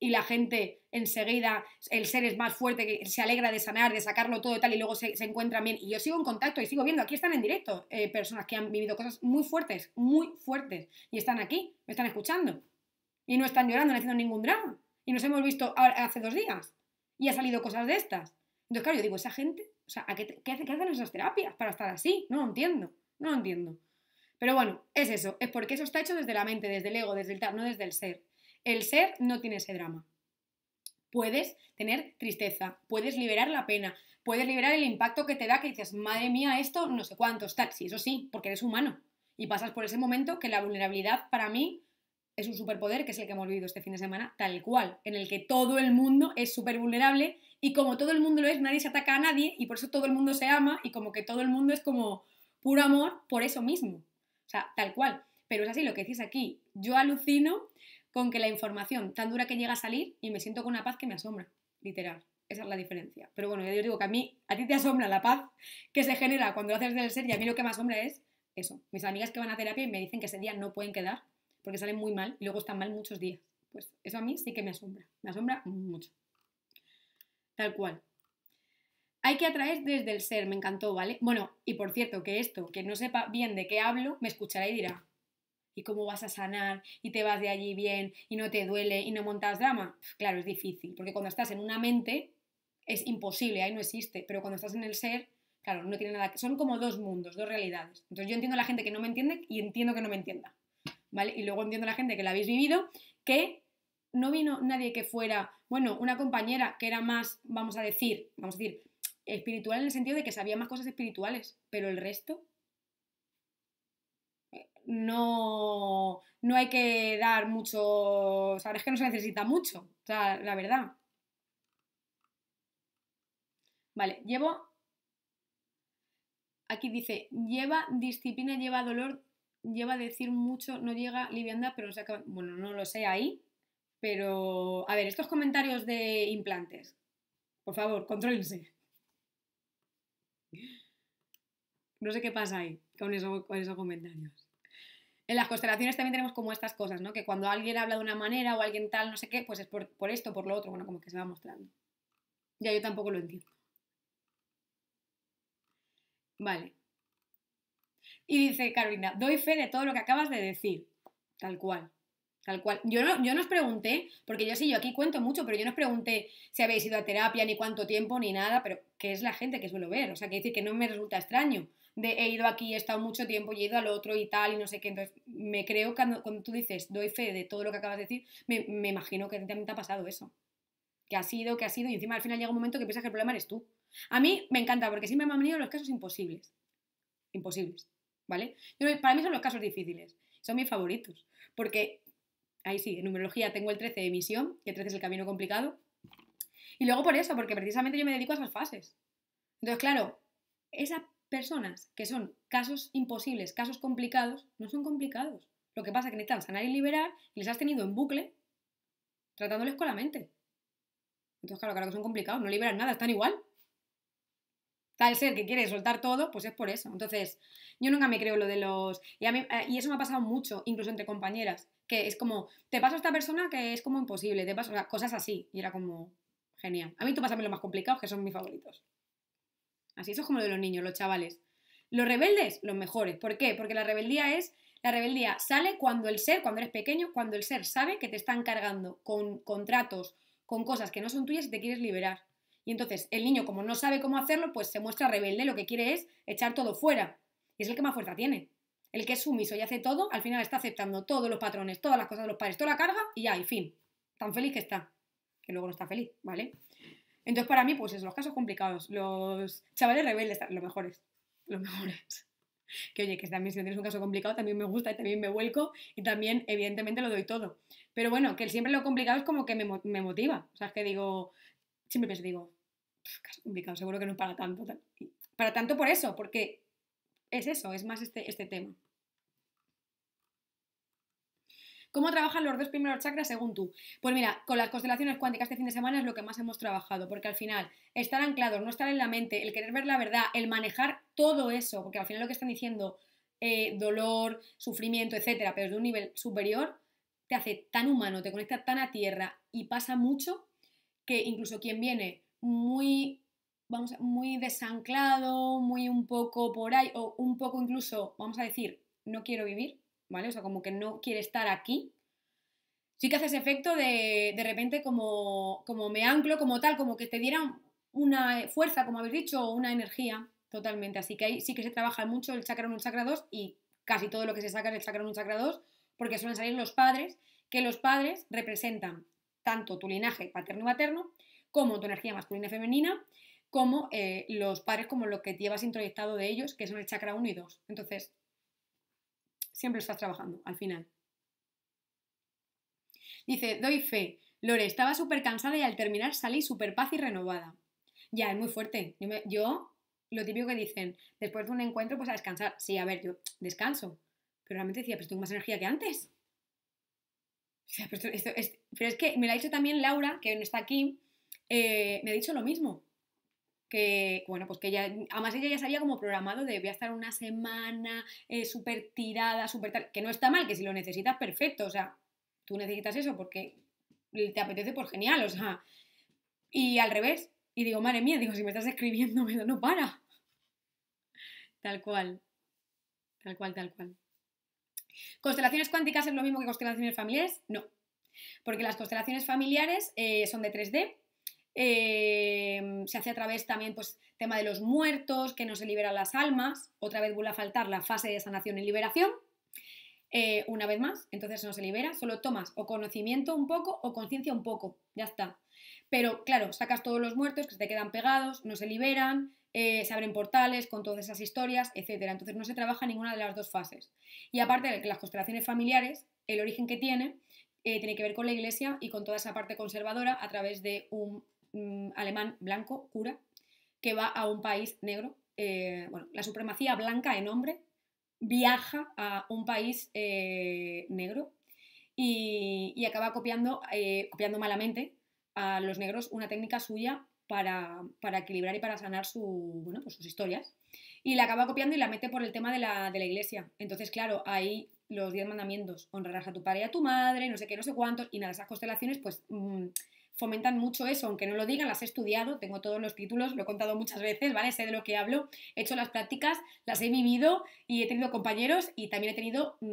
y la gente enseguida, el ser es más fuerte, que se alegra de sanar, de sacarlo todo y tal, y luego se, se encuentran bien. Y yo sigo en contacto y sigo viendo, aquí están en directo eh, personas que han vivido cosas muy fuertes, muy fuertes, y están aquí, me están escuchando, y no están llorando, no haciendo ningún drama, y nos hemos visto hace dos días, y ha salido cosas de estas. Entonces, claro, yo digo, esa gente, o sea, qué, hacen esas terapias para estar así? No lo entiendo, no lo entiendo. Pero bueno, es eso, es porque eso está hecho desde la mente, desde el ego, desde el tal, no desde el ser. El ser no tiene ese drama. Puedes tener tristeza, puedes liberar la pena, puedes liberar el impacto que te da que dices, madre mía, esto no sé cuántos taxis, eso sí, porque eres humano. Y pasas por ese momento que la vulnerabilidad para mí es un superpoder, que es el que hemos vivido este fin de semana, tal cual, en el que todo el mundo es súper vulnerable y como todo el mundo lo es, nadie se ataca a nadie y por eso todo el mundo se ama y como que todo el mundo es como puro amor por eso mismo. O sea, tal cual. Pero es así lo que decís aquí. Yo alucino con que la información tan dura que llega a salir y me siento con una paz que me asombra, literal. Esa es la diferencia. Pero bueno, yo digo que a mí, a ti te asombra la paz que se genera cuando lo haces del ser y a mí lo que me asombra es eso. Mis amigas que van a terapia y me dicen que ese día no pueden quedar porque salen muy mal y luego están mal muchos días. Pues eso a mí sí que me asombra. Me asombra mucho. Tal cual. Hay que atraer desde el ser, me encantó, ¿vale? Bueno, y por cierto, que esto, que no sepa bien de qué hablo, me escuchará y dirá, y cómo vas a sanar y te vas de allí bien y no te duele y no montas drama. Claro, es difícil, porque cuando estás en una mente es imposible, ahí no existe, pero cuando estás en el ser, claro, no tiene nada que... Son como dos mundos, dos realidades. Entonces yo entiendo a la gente que no me entiende y entiendo que no me entienda, ¿vale? Y luego entiendo a la gente que la habéis vivido, que no vino nadie que fuera, bueno, una compañera que era más, vamos a decir, vamos a decir, espiritual en el sentido de que sabía más cosas espirituales, pero el resto no, no hay que dar mucho, sabes que no se necesita mucho, la verdad. Vale, llevo, aquí dice, lleva disciplina, lleva dolor, lleva decir mucho, no llega livianda, pero no bueno, no lo sé ahí, pero, a ver, estos comentarios de implantes, por favor, controlense No sé qué pasa ahí con esos comentarios en las constelaciones también tenemos como estas cosas, ¿no? Que cuando alguien habla de una manera o alguien tal, no sé qué, pues es por, esto, por lo otro, bueno, como que se va mostrando. Ya yo tampoco lo entiendo. Vale. Y dice Carolina, doy fe de todo lo que acabas de decir. Tal cual. Tal cual. Yo no, yo no os pregunté, porque yo sí, yo aquí cuento mucho, pero yo no os pregunté si habéis ido a terapia, ni cuánto tiempo, ni nada, pero que es la gente que suelo ver. O sea, que decir que no me resulta extraño de he ido aquí, he estado mucho tiempo y he ido al otro y tal, y no sé qué. Entonces, me creo que cuando, tú dices, doy fe de todo lo que acabas de decir, me, imagino que también te ha pasado eso. Que ha sido, que ha sido, y encima al final llega un momento que piensas que el problema eres tú. A mí me encanta, porque siempre me han venido los casos imposibles. Imposibles, ¿vale? para mí son los casos difíciles, son mis favoritos. Porque, ahí sí, en numerología tengo el 13 de misión, que el 13 es el camino complicado. Y luego por eso, porque precisamente yo me dedico a esas fases. Entonces, claro, esa personas que son casos imposibles, casos complicados, no son complicados. Lo que pasa es que necesitan sanar y liberar y les has tenido en bucle tratándoles con la mente. Entonces, claro, claro que son complicados, no liberan nada, están igual. Tal ser que quiere soltar todo, pues es por eso. Entonces, yo nunca me creo lo de los... Y, a eh, y eso me ha pasado mucho, incluso entre compañeras, que es como, te paso a esta persona que es como imposible, te paso, cosas así. Y era como, genial. A mí tú mí lo más complicado, que son mis favoritos. Así, eso es como lo de los niños, los chavales. Los rebeldes, los mejores. ¿Por qué? Porque la rebeldía es. La rebeldía sale cuando el ser, cuando eres pequeño, cuando el ser sabe que te están cargando con contratos, con cosas que no son tuyas y te quieres liberar. Y entonces el niño, como no sabe cómo hacerlo, pues se muestra rebelde, lo que quiere es echar todo fuera. Y es el que más fuerza tiene. El que es sumiso y hace todo, al final está aceptando todos los patrones, todas las cosas de los padres, toda la carga y ya, y fin. Tan feliz que está. Que luego no está feliz, ¿vale? Entonces, para mí, pues es los casos complicados, los chavales rebeldes, los mejores, los mejores. Que oye, que también si tienes un caso complicado, también me gusta y también me vuelco y también, evidentemente, lo doy todo. Pero bueno, que siempre lo complicado es como que me, motiva. O sea, es que digo, siempre pienso, digo, caso complicado, seguro que no es para tanto. Para tanto por eso, porque es eso, es más este, este tema. ¿Cómo trabajan los dos primeros chakras según tú? Pues mira, con las constelaciones cuánticas de este fin de semana es lo que más hemos trabajado, porque al final estar anclados, no estar en la mente, el querer ver la verdad, el manejar todo eso, porque al final lo que están diciendo, eh, dolor, sufrimiento, etcétera, pero de un nivel superior, te hace tan humano, te conecta tan a tierra y pasa mucho que incluso quien viene muy, vamos, muy desanclado, muy un poco por ahí, o un poco incluso, vamos a decir, no quiero vivir, o sea, como que no quiere estar aquí. Sí que hace ese efecto de, de repente como, como me anclo, como tal, como que te diera una fuerza, como habéis dicho, o una energía totalmente. Así que ahí sí que se trabaja mucho el chakra 1, el chakra 2 y casi todo lo que se saca es el chakra 1, chakra 2, porque suelen salir los padres, que los padres representan tanto tu linaje paterno y materno, como tu energía masculina y femenina, como eh, los padres, como lo que llevas introyectado de ellos, que son el chakra 1 y 2. Entonces, siempre estás trabajando, al final. Dice, doy fe, Lore, estaba súper cansada y al terminar salí súper paz y renovada. Ya, es muy fuerte. Yo, lo típico que dicen, después de un encuentro, pues a descansar. Sí, a ver, yo descanso. Pero realmente decía, pero tengo más energía que antes. pero, es, que me lo ha dicho también Laura, que no está aquí, eh, me ha dicho lo mismo que, bueno, pues que ya, además ella ya sabía como programado de voy estar una semana eh, súper tirada, súper tal, que no está mal, que si lo necesitas, perfecto, o sea, tú necesitas eso porque te apetece, por genial, o sea, y al revés, y digo, madre mía, digo, si me estás escribiendo, no para. Tal cual, tal cual, tal cual. ¿Constelaciones cuánticas es lo mismo que constelaciones familiares? No, porque las constelaciones familiares eh, son de 3D Em, se hace a través también, pues, tema de los muertos, que no se liberan las almas. Otra vez vuelve a faltar la fase de sanación y liberación. Eh, una vez más, entonces no se libera, solo tomas o conocimiento un poco o conciencia un poco, ya está. Pero claro, sacas todos los muertos que te quedan pegados, no se liberan, eh, se abren portales con todas esas historias, etc. Entonces no se trabaja ninguna de las dos fases. Y aparte de las constelaciones familiares, el origen que tiene, eh, tiene que ver con la iglesia y con toda esa parte conservadora a través de un alemán blanco, cura, que va a un país negro. Eh, bueno, la supremacía blanca en hombre viaja a un país eh, negro y, acaba copiando, eh, copiando malamente a los negros una técnica suya para, equilibrar y para sanar su, pues sus historias. Y la acaba copiando y la mete por el tema de la, iglesia. Entonces, claro, ahí los diez mandamientos, honrarás a tu padre y a tu madre, no sé qué, no sé cuántos, y nada, esas constelaciones, pues mm, fomentan mucho eso, aunque no lo digan, las he estudiado, tengo todos los títulos, lo he contado muchas veces, ¿vale? Sé de lo que hablo, he hecho las prácticas, las he vivido y he tenido compañeros y también he tenido mm,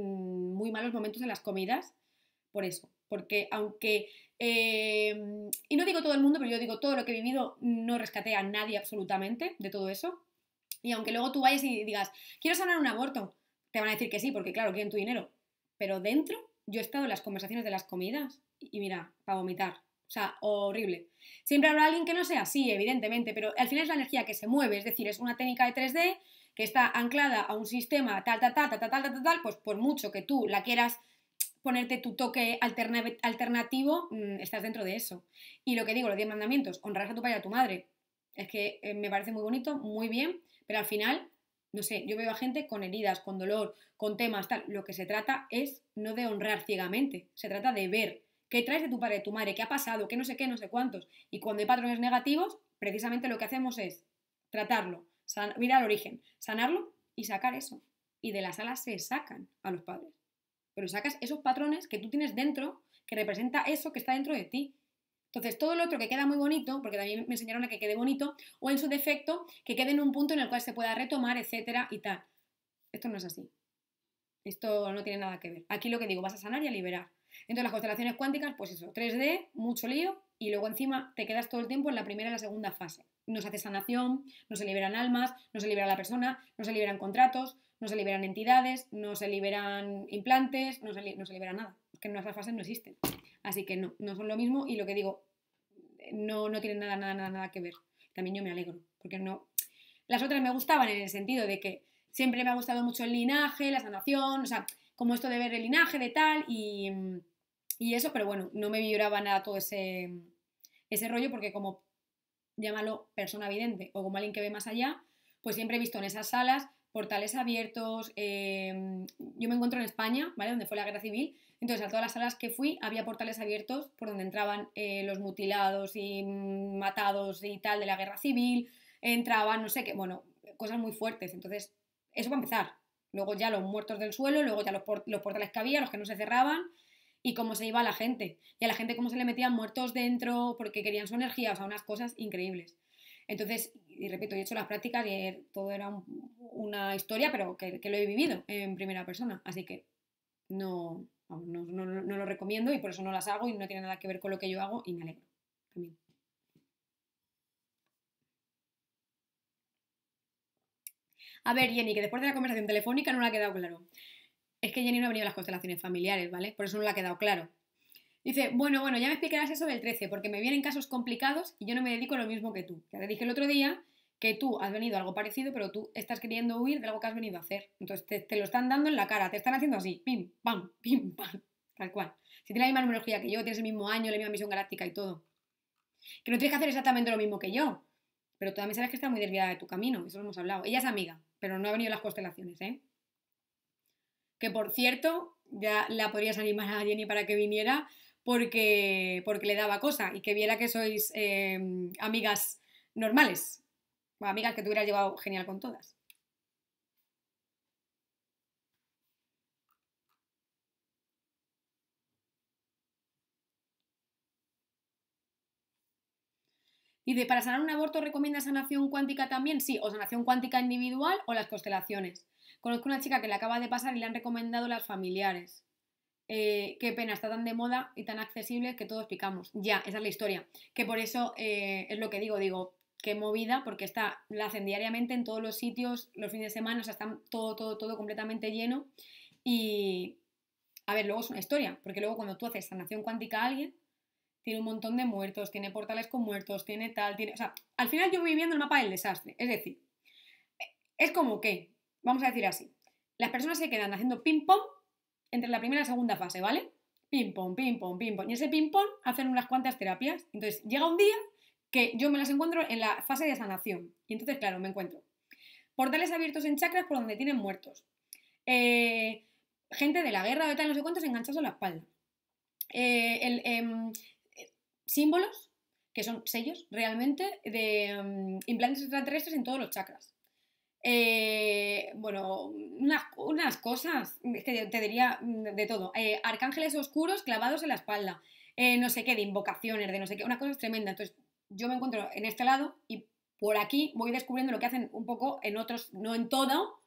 muy malos momentos en las comidas por eso, porque aunque, em, y no digo todo el mundo, pero yo digo todo lo que he vivido, no rescaté a nadie absolutamente de todo eso, y aunque luego tú vayas y digas, quiero sanar un aborto, te van a decir que sí, porque claro, quieren tu dinero, pero dentro yo he estado en las conversaciones de las comidas y mira, para vomitar. O sea, horrible. Siempre habrá alguien que no sea así, evidentemente, pero al final es la energía que se mueve, es decir, es una técnica de 3D que está anclada a un sistema tal, tal, tal, tal, tal, tal, tal, tal pues por mucho que tú la quieras ponerte tu toque alternativo, mm, estás dentro de eso. Y lo que digo, los 10 mandamientos, honrar a tu padre y a tu madre, es que eh, me parece muy bonito, muy bien, pero al final, no sé, yo veo a gente con heridas, con dolor, con temas, tal. Lo que se trata es no de honrar ciegamente, se trata de ver ¿Qué traes de tu padre, de tu madre? ¿Qué ha pasado? ¿Qué no sé qué? No sé cuántos. Y cuando hay patrones negativos, precisamente lo que hacemos es tratarlo, mirar al origen, sanarlo y sacar eso. Y de las alas se sacan a los padres. Pero sacas esos patrones que tú tienes dentro, que representa eso que está dentro de ti. Entonces, todo lo otro que queda muy bonito, porque también me enseñaron a que quede bonito, o en su defecto, que quede en un punto en el cual se pueda retomar, etcétera y tal. Esto no es así. Esto no tiene nada que ver. Aquí lo que digo, vas a sanar y a liberar. Entonces las constelaciones cuánticas, pues eso, 3D, mucho lío, y luego encima te quedas todo el tiempo en la primera y la segunda fase. No se hace sanación, no se liberan almas, no se libera la persona, no se liberan contratos, no se liberan entidades, no se liberan implantes, no se, no se libera nada. Es que en esas fases no existen. Así que no, no son lo mismo y lo que digo, no, no tienen nada, nada, nada, nada que ver. También yo me alegro, porque no... Las otras me gustaban en el sentido de que siempre me ha gustado mucho el linaje, la sanación, o sea, como esto de ver el linaje, de tal, y mm, y eso, pero bueno, no me vibraba nada todo ese, rollo porque como, llámalo persona vidente o como alguien que ve más allá, pues siempre he visto en esas salas portales abiertos. Eh, yo me encuentro en España, ¿vale? Donde fue la guerra civil. Entonces, a todas las salas que fui había portales abiertos por donde entraban eh, los mutilados y matados y tal de la guerra civil. Entraban, no sé qué, bueno, cosas muy fuertes. Entonces, eso va a empezar. Luego ya los muertos del suelo, luego ya los, los portales que había, los que no se cerraban y cómo se iba la gente. Y a la gente cómo se le metían muertos dentro porque querían su energía, o sea, unas cosas increíbles. Entonces, y repito, he hecho las prácticas y todo era una historia, pero que, lo he vivido en primera persona. Así que no, no, lo recomiendo y por eso no las hago y no tiene nada que ver con lo que yo hago y me alegro A ver, Jenny, que después de la conversación telefónica no ha quedado claro. Es que Jenny no ha venido a las constelaciones familiares, ¿vale? Por eso no le ha quedado claro. Dice, bueno, bueno, ya me explicarás eso del 13, porque me vienen casos complicados y yo no me dedico a lo mismo que tú. Ya te dije el otro día que tú has venido a algo parecido, pero tú estás queriendo huir de algo que has venido a hacer. Entonces te, lo están dando en la cara, te están haciendo así, pim, pam, pim, pam, tal cual. Si tienes la misma numerología que yo, tienes el mismo año, la misma misión galáctica y todo. Que no tienes que hacer exactamente lo mismo que yo, pero tú también sabes que está muy desviada de tu camino, eso lo hemos hablado. Ella es amiga, pero no ha venido a las constelaciones, ¿eh? que por cierto, ya la podrías animar a Jenny para que viniera porque, porque le daba cosa y que viera que sois em, amigas normales, o amigas que te hubieras llevado genial con todas. Dice, ¿para sanar un aborto recomiendas sanación cuántica también? Sí, o sanación cuántica individual o las constelaciones. Conozco una chica que le acaba de pasar y le han recomendado las familiares. Eh, qué pena, está tan de moda y tan accesible que todos picamos. Ya, esa es la historia. Que por eso eh, es lo que digo, digo, qué movida, porque está, la hacen diariamente en todos los sitios, los fines de semana, o sea, está todo, todo, todo completamente lleno. Y, a ver, luego es una historia, porque luego cuando tú haces sanación cuántica a alguien, tiene un montón de muertos, tiene portales con muertos, tiene tal, tiene... O sea, al final yo voy viendo el mapa del desastre. Es decir, eh, es como que Vamos a decir así. Las personas se quedan haciendo ping-pong entre la primera y la segunda fase, ¿vale? Ping-pong, ping-pong, ping-pong. Y ese ping-pong hacen unas cuantas terapias. Entonces llega un día que yo me las encuentro en la fase de sanación. Y entonces, claro, me encuentro. Portales abiertos en chakras por donde tienen muertos. Eh, gente de la guerra de tal, no sé cuántos, enganchados a la espalda. Eh, em, símbolos, que son sellos realmente, de em, implantes extraterrestres en todos los chakras. Eh, bueno, unas, cosas, mm, que te diría mm, de todo. Eh, arcángeles oscuros clavados en la espalda, eh, no sé qué, de invocaciones, de no sé qué, una cosa tremenda. Entonces, yo me encuentro en este lado y por aquí voy descubriendo lo que hacen un poco en otros, no en todo,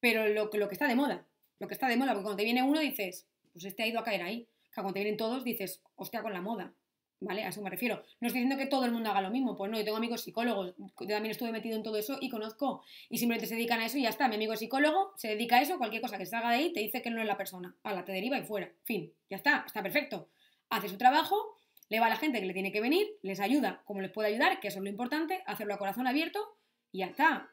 pero lo, lo que está de moda. Lo que está de moda, porque cuando te viene uno dices, pues este ha ido a caer ahí. Cuando te vienen todos dices, hostia, con la moda. ¿Vale? A eso me refiero. No estoy diciendo que todo el mundo haga lo mismo, pues no, yo tengo amigos psicólogos, yo también estuve metido en todo eso y conozco, y simplemente se dedican a eso y ya está, mi amigo psicólogo se dedica a eso, cualquier cosa que se salga de ahí te dice que no es la persona, la te deriva y fuera, fin, ya está, está perfecto. Hace su trabajo, le va a la gente que le tiene que venir, les ayuda como les puede ayudar, que eso es lo importante, hacerlo a corazón abierto y ya está,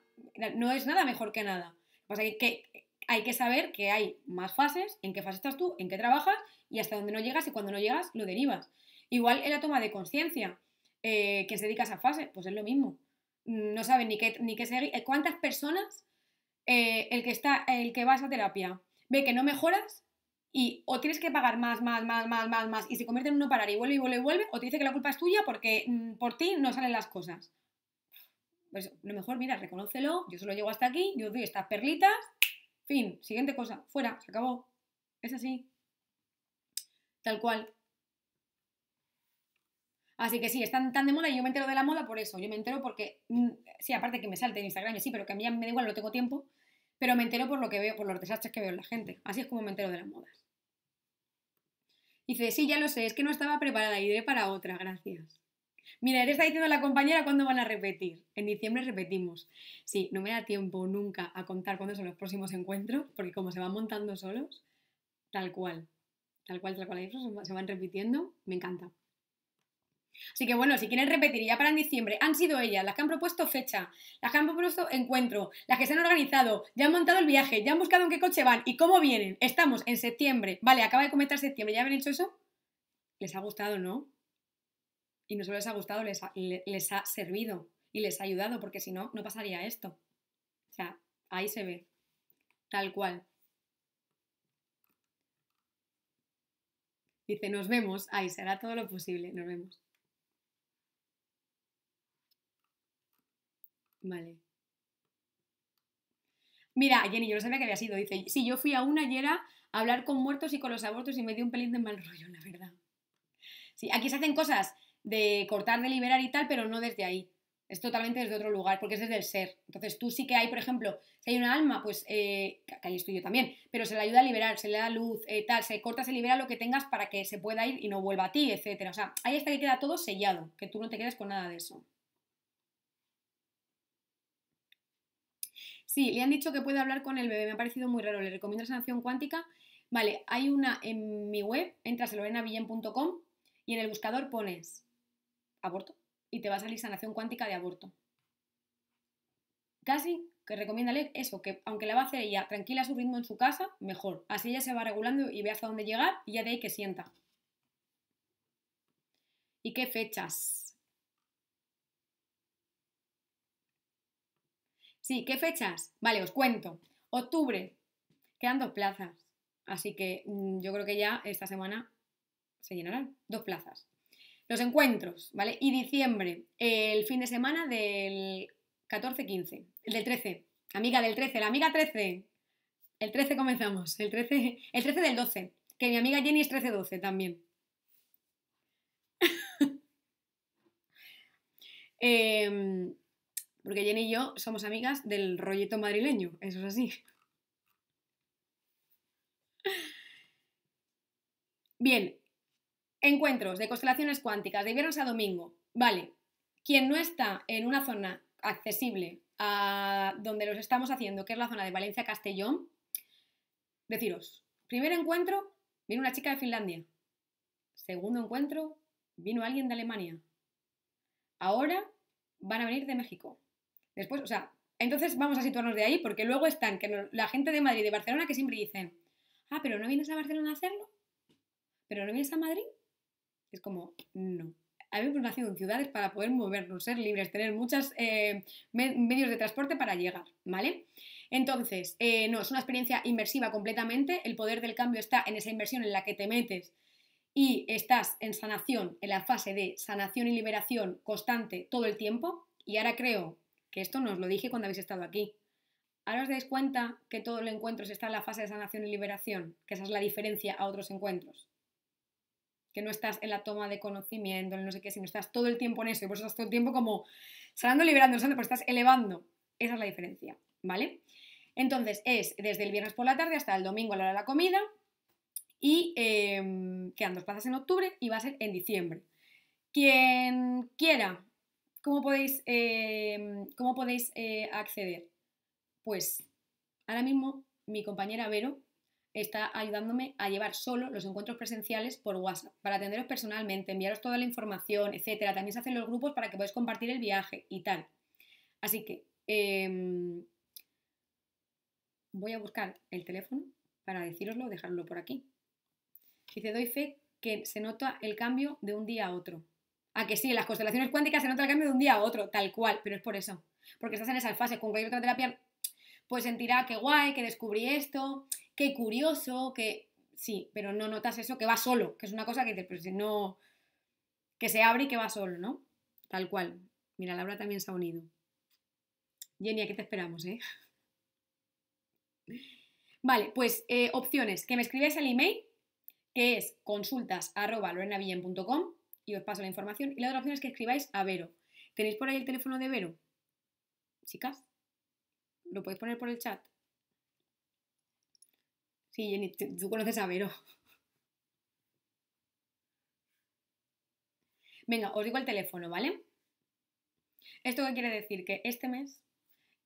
no es nada mejor que nada. hay que saber que hay más fases, en qué fase estás tú, en qué trabajas y hasta dónde no llegas y cuando no llegas lo derivas. Igual en la toma de conciencia, eh, que se dedica a esa fase, pues es lo mismo. No sabe ni qué, ni qué seguir. Eh, ¿Cuántas personas eh, el, que está, el que va a esa terapia ve que no mejoras y o tienes que pagar más, más, más, más, más, más y se convierte en uno parar y vuelve y vuelve y vuelve o te dice que la culpa es tuya porque mm, por ti no salen las cosas? Pues lo mejor, mira, reconócelo, yo solo llego hasta aquí, yo doy estas perlitas, fin, siguiente cosa, fuera, se acabó. Es así. Tal cual. Así que sí, están tan de moda y yo me entero de la moda por eso. Yo me entero porque, mm, sí, aparte que me salte en Instagram, sí, pero que a mí me da igual, no tengo tiempo, pero me entero por lo que veo, por los desastres que veo en la gente. Así es como me entero de las modas. Dice, sí, ya lo sé, es que no estaba preparada, y iré para otra, gracias. Mira, le está diciendo a la compañera cuándo van a repetir. En diciembre repetimos. Sí, no me da tiempo nunca a contar cuándo son los próximos encuentros, porque como se van montando solos, tal cual, tal cual, tal cual, se van repitiendo, me encanta. Así que bueno, si quieren repetir ya para en diciembre, han sido ellas las que han propuesto fecha, las que han propuesto encuentro, las que se han organizado, ya han montado el viaje, ya han buscado en qué coche van y cómo vienen. Estamos en septiembre, vale, acaba de comenzar septiembre, ¿ya habían hecho eso? ¿Les ha gustado, no? Y no solo les ha gustado, les les ha servido y les ha ayudado, porque si no, no pasaría esto. O sea, ahí se ve, tal cual. Dice, nos vemos. Ahí será todo lo posible, nos vemos. Vale. Mira, Jenny, yo no sabía que había sido. Dice, sí, yo fui a una y a hablar con muertos y con los abortos y me dio un pelín de mal rollo, la verdad. Sí, aquí se hacen cosas de cortar, de liberar y tal, pero no desde ahí. Es totalmente desde otro lugar, porque es desde el ser. Entonces tú sí que hay, por ejemplo, si hay una alma, pues, eh, que ahí también, pero se le ayuda a liberar, se le da luz, eh, tal, se corta, se libera lo que tengas para que se pueda ir y no vuelva a ti, etcétera. O sea, ahí está que queda todo sellado, que tú no te quedes con nada de eso. Sí, le han dicho que puede hablar con el bebé, me ha parecido muy raro, le recomiendo la sanación cuántica. Vale, hay una en mi web, entras a lorenavillén.com y en el buscador pones aborto y te va a salir sanación cuántica de aborto. Casi que recomienda eso, que aunque la va a hacer ella tranquila su ritmo en su casa, mejor. Así ella se va regulando y ve hasta dónde llegar y ya de ahí que sienta. ¿Y qué fechas? Sí, ¿qué fechas? Vale, os cuento. Octubre, quedan dos plazas. Así que mm, yo creo que ya esta semana se llenarán dos plazas. Los encuentros, ¿vale? Y diciembre, el fin de semana del 14-15, el del 13. Amiga del 13, la amiga 13. El 13 comenzamos, el 13, el 13 del 12, que mi amiga Jenny es 13-12 también. eh, porque Jenny y yo somos amigas del rollito madrileño, eso es así. Bien, encuentros de constelaciones cuánticas de viernes a domingo. Vale, quien no está en una zona accesible a donde los estamos haciendo, que es la zona de Valencia-Castellón, deciros, primer encuentro, vino una chica de Finlandia. Segundo encuentro, vino alguien de Alemania. Ahora van a venir de México. Después, o sea, entonces vamos a situarnos de ahí, porque luego están que la gente de Madrid y de Barcelona que siempre dicen, ah, pero no vienes a Barcelona a hacerlo, pero no vienes a Madrid. Es como, no. Habíamos nacido en ciudades para poder movernos, ser libres, tener muchos eh, medios de transporte para llegar, ¿vale? Entonces, eh, no, es una experiencia inmersiva completamente. El poder del cambio está en esa inversión en la que te metes y estás en sanación, en la fase de sanación y liberación constante todo el tiempo. Y ahora creo que esto nos lo dije cuando habéis estado aquí. Ahora os dais cuenta que todo el encuentro está en la fase de sanación y liberación, que esa es la diferencia a otros encuentros. Que no estás en la toma de conocimiento, no sé qué, sino estás todo el tiempo en eso y por eso estás todo el tiempo como sanando, liberando, sanando, pero pues estás elevando. Esa es la diferencia, ¿vale? Entonces es desde el viernes por la tarde hasta el domingo a la hora de la comida y eh, quedan dos plazas en octubre y va a ser en diciembre. Quien quiera ¿Cómo podéis, em, podéis eh, acceder? Pues ahora mismo mi compañera Vero está ayudándome a llevar solo los encuentros presenciales por WhatsApp, para atenderos personalmente, enviaros toda la información, etcétera. También se hacen los grupos para que podáis compartir el viaje y tal. Así que em, voy a buscar el teléfono para deciroslo, dejarlo por aquí. Dice, doy fe que se nota el cambio de un día a otro. A que sí, las constelaciones cuánticas se nota el cambio de un día a otro, tal cual, pero es por eso. Porque estás en esas fases Con cualquier otra terapia, pues sentirá que guay, que descubrí esto, qué curioso, que. Sí, pero no notas eso, que va solo, que es una cosa que te. Pues, no. que se abre y que va solo, ¿no? Tal cual. Mira, Laura también se ha unido. Jenny, ¿qué te esperamos, ¿eh? Vale, pues eh, opciones, que me escribáis el email, que es consultas lorenavillén.com y os paso la información. Y la otra opción es que escribáis a Vero. ¿Tenéis por ahí el teléfono de Vero? Chicas, ¿lo podéis poner por el chat? Sí, Jenny, tú conoces a Vero. Venga, os digo el teléfono, ¿vale? ¿Esto qué quiere decir? Que este mes,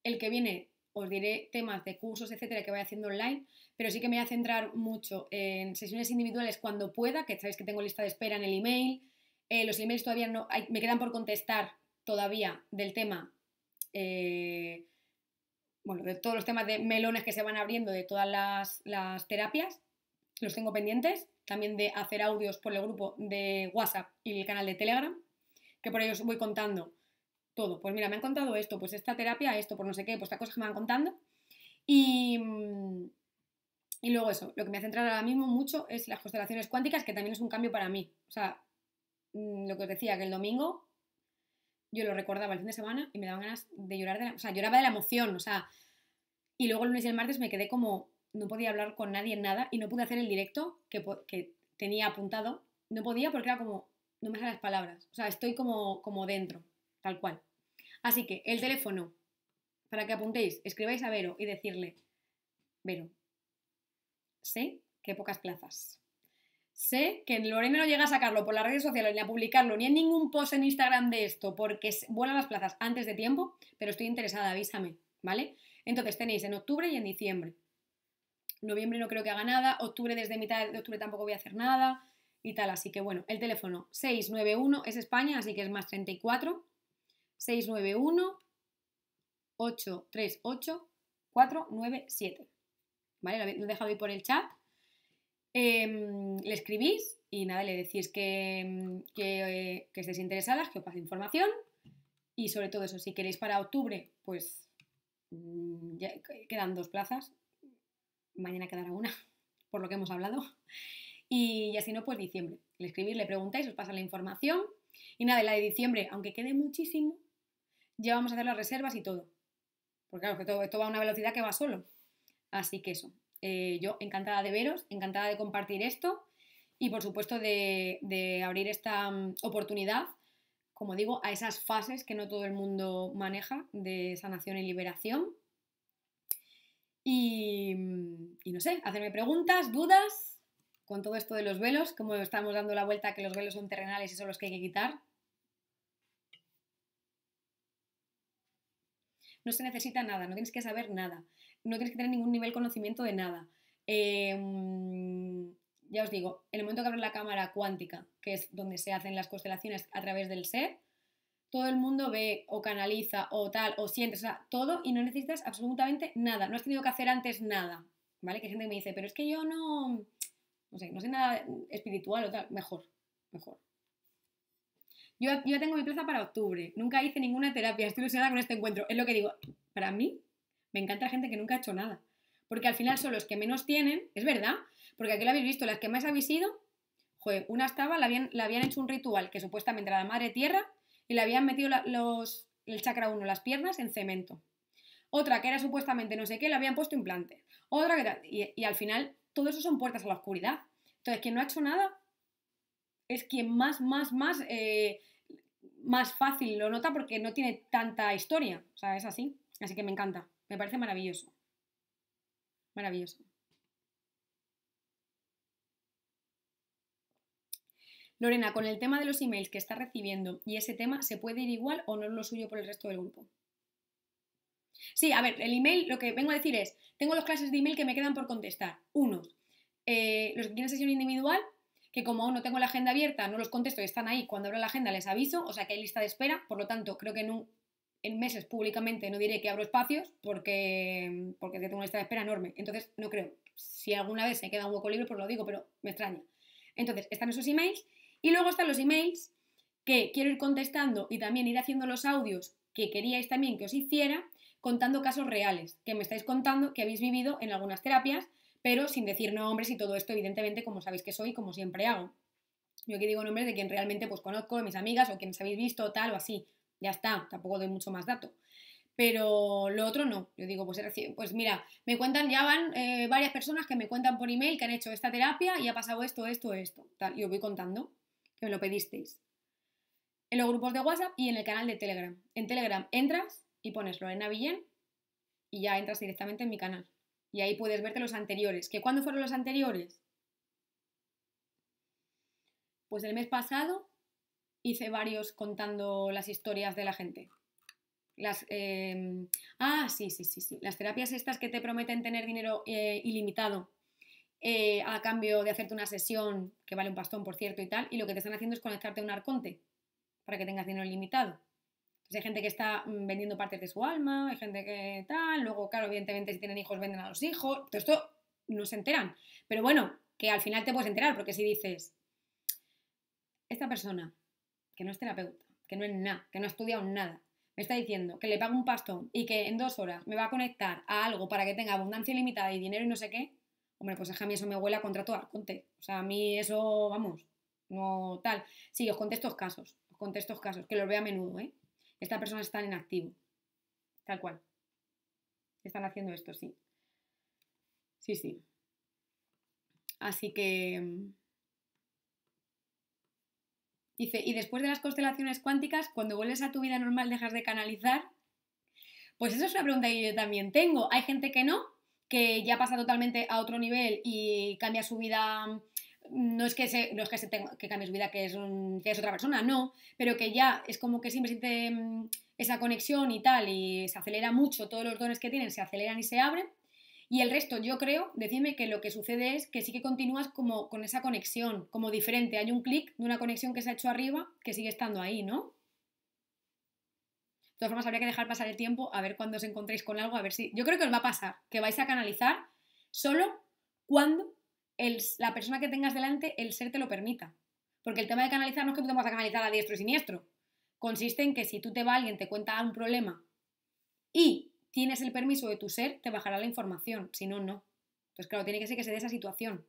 el que viene, os diré temas de cursos, etcétera, que vaya haciendo online, pero sí que me voy a centrar mucho en sesiones individuales cuando pueda, que sabéis que tengo lista de espera en el email, eh, los emails todavía no. me quedan por contestar todavía del tema. Eh, bueno, de todos los temas de melones que se van abriendo, de todas las, terapias, los tengo pendientes. También de hacer audios por el grupo de WhatsApp y el canal de Telegram, que por os voy contando todo. Pues mira, me han contado esto, pues esta terapia, esto, por no sé qué, pues estas cosas que me van contando. Y. Y luego eso, lo que me ha centrado ahora mismo mucho es las constelaciones cuánticas, que también es un cambio para mí. O sea, Mm, lo que os decía, que el domingo yo lo recordaba el fin de semana y me daban ganas de llorar, de la, o sea, lloraba de la emoción, o sea, y luego el lunes y el martes me quedé como, no podía hablar con nadie en nada y no pude hacer el directo que, tenía apuntado, no podía porque era como, no me salen las palabras, o sea, estoy como, como dentro, tal cual. Así que el teléfono, para que apuntéis, escribáis a Vero y decirle, Vero, sé que pocas plazas, Sé que Lorena no llega a sacarlo por las redes sociales, ni a publicarlo, ni en ningún post en Instagram de esto, porque vuelan las plazas antes de tiempo, pero estoy interesada, avísame, ¿vale? Entonces tenéis en octubre y en diciembre. Noviembre no creo que haga nada, octubre desde mitad de octubre tampoco voy a hacer nada y tal, así que bueno, el teléfono 691 es España, así que es más 34 691 838 497. ¿Vale? Lo he dejado ahí por el chat. Em, le escribís y nada, le decís que, em, que, eh, que estéis interesadas, que os pase información y sobre todo eso, si queréis para octubre, pues mm, ya quedan dos plazas, mañana quedará una, por lo que hemos hablado, y, ya si no, pues diciembre. Le escribís, le preguntáis, os pasa la información y nada, la de diciembre, aunque quede muchísimo, ya vamos a hacer las reservas y todo. Porque claro, que todo, esto va a una velocidad que va solo. Así que eso, eh, yo encantada de veros, encantada de compartir esto y por supuesto de, abrir esta mm, oportunidad, como digo, a esas fases que no todo el mundo maneja de sanación y liberación. Y, mm, y, no sé, hacerme preguntas, dudas, con todo esto de los velos, como estamos dando la vuelta que los velos son terrenales y son los que hay que quitar. No se necesita nada, no tienes que saber nada no tienes que tener ningún nivel de conocimiento de nada. Em, ya os digo, en el momento que abres la cámara cuántica, que es donde se hacen las constelaciones a través del ser, todo el mundo ve o canaliza o tal o sientes, o sea, todo y no necesitas absolutamente nada. No has tenido que hacer antes nada, ¿vale? Que hay gente que me dice, pero es que yo no, no sé, no sé nada espiritual o tal. Mejor, mejor. Yo, ya tengo mi plaza para octubre. Nunca hice ninguna terapia. Estoy ilusionada con este encuentro. Es lo que digo. Para mí, me encanta la gente que nunca ha hecho nada. Porque al final son los que menos tienen, es verdad, porque aquí lo habéis visto, las que más habéis ido, joder, una estaba, la habían, hecho un ritual que supuestamente era la madre tierra y le habían metido los, el chakra 1, las piernas, en cemento. Otra que era supuestamente no sé qué, le habían puesto implante. Otra que... Y, y al final, todo eso son puertas a la oscuridad. Entonces, quien no ha hecho nada es quien más, más, más, eh, más fácil lo nota porque no tiene tanta historia. O sea, es así. Así que me encanta. Me parece maravilloso. Maravilloso. Lorena, con el tema de los emails que está recibiendo y ese tema, ¿se puede ir igual o no lo suyo por el resto del grupo? Sí, a ver, el email, lo que vengo a decir es, tengo dos clases de email que me quedan por contestar. Unos, eh, los que tienen sesión individual, que como no tengo la agenda abierta, no los contesto y están ahí, cuando abro la agenda les aviso, o sea que hay lista de espera, por lo tanto, creo que no, en meses públicamente no diré que abro espacios porque, porque tengo una lista de espera enorme. Entonces, no creo. Si alguna vez se queda un hueco libre, pues lo digo, pero me extraña. Entonces, están esos emails y luego están los emails que quiero ir contestando y también ir haciendo los audios que queríais también que os hiciera, contando casos reales que me estáis contando que habéis vivido en algunas terapias, pero sin decir nombres y todo esto, evidentemente, como sabéis que soy, como siempre hago. Yo aquí digo nombres de quien realmente pues conozco, de mis amigas o quienes habéis visto, tal o así, ya está, tampoco doy mucho más dato. Pero lo otro no. Yo digo, pues, pues mira, me cuentan, ya van eh, varias personas que me cuentan por email que han hecho esta terapia y ha pasado esto, esto, esto. Tal. Y os voy contando que me lo pedisteis. En los grupos de WhatsApp y en el canal de Telegram. En Telegram entras y pones en Villén y ya entras directamente en mi canal. Y ahí puedes verte los anteriores. ¿Que cuándo fueron los anteriores? Pues el mes pasado hice varios contando las historias de la gente. Las, em, ah, sí, sí, sí, sí. Las terapias estas que te prometen tener dinero eh, ilimitado eh, a cambio de hacerte una sesión que vale un pastón, por cierto, y tal, y lo que te están haciendo es conectarte a un arconte para que tengas dinero ilimitado. hay gente que está mm, vendiendo partes de su alma, hay gente que tal, luego, claro, evidentemente si tienen hijos venden a los hijos, todo esto no se enteran. Pero bueno, que al final te puedes enterar, porque si dices, esta persona que no es terapeuta, que no es nada, que no ha estudiado nada, me está diciendo que le pago un pastón y que en dos horas me va a conectar a algo para que tenga abundancia ilimitada y dinero y no sé qué, hombre, pues a mí eso me huele a contrato arconte. O sea, a mí eso, vamos, no tal. Sí, os contesto estos casos, os contesto estos casos, que los veo a menudo, ¿eh? Esta persona está en activo, tal cual. Están haciendo esto, sí. Sí, sí. Así que mm, Dice, y después de las constelaciones cuánticas, cuando vuelves a tu vida normal dejas de canalizar. Pues eso es una pregunta que yo también tengo. Hay gente que no, que ya pasa totalmente a otro nivel y cambia su vida. Mm, no es que es que, se que cambie su vida, que es, que es otra persona, no, pero que ya es como que siempre siente mm, esa conexión y tal, y se acelera mucho, todos los dones que tienen se aceleran y se abren. Y el resto, yo creo, decime que lo que sucede es que sí que continúas como con esa conexión, como diferente. Hay un clic de una conexión que se ha hecho arriba que sigue estando ahí, ¿no? De todas formas, habría que dejar pasar el tiempo a ver cuándo os encontréis con algo, a ver si. Yo creo que os va a pasar, que vais a canalizar solo cuando el, la persona que tengas delante, el ser te lo permita. Porque el tema de canalizar no es que tú te vas a canalizar a diestro y siniestro. Consiste en que si tú te va alguien, te cuenta un problema y tienes el permiso de tu ser, te bajará la información, si no, no. Entonces, claro, tiene que ser que se dé esa situación.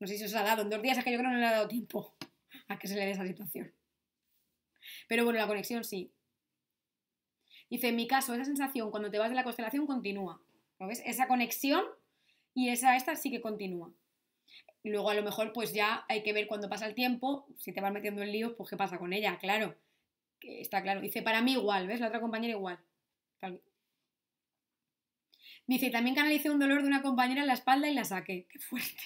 No sé si os ha dado, en dos días es que yo creo que no le ha dado tiempo a que se le dé esa situación. Pero bueno, la conexión sí. Dice, en mi caso, esa sensación cuando te vas de la constelación continúa. ¿Lo ves? Esa conexión y esa esta sí que continúa. Luego a lo mejor pues ya hay que ver cuando pasa el tiempo, si te vas metiendo en líos, pues qué pasa con ella, claro. Está claro. Dice, para mí igual, ¿ves? La otra compañera igual. Dice, también canalicé un dolor de una compañera en la espalda y la saqué. Qué fuerte.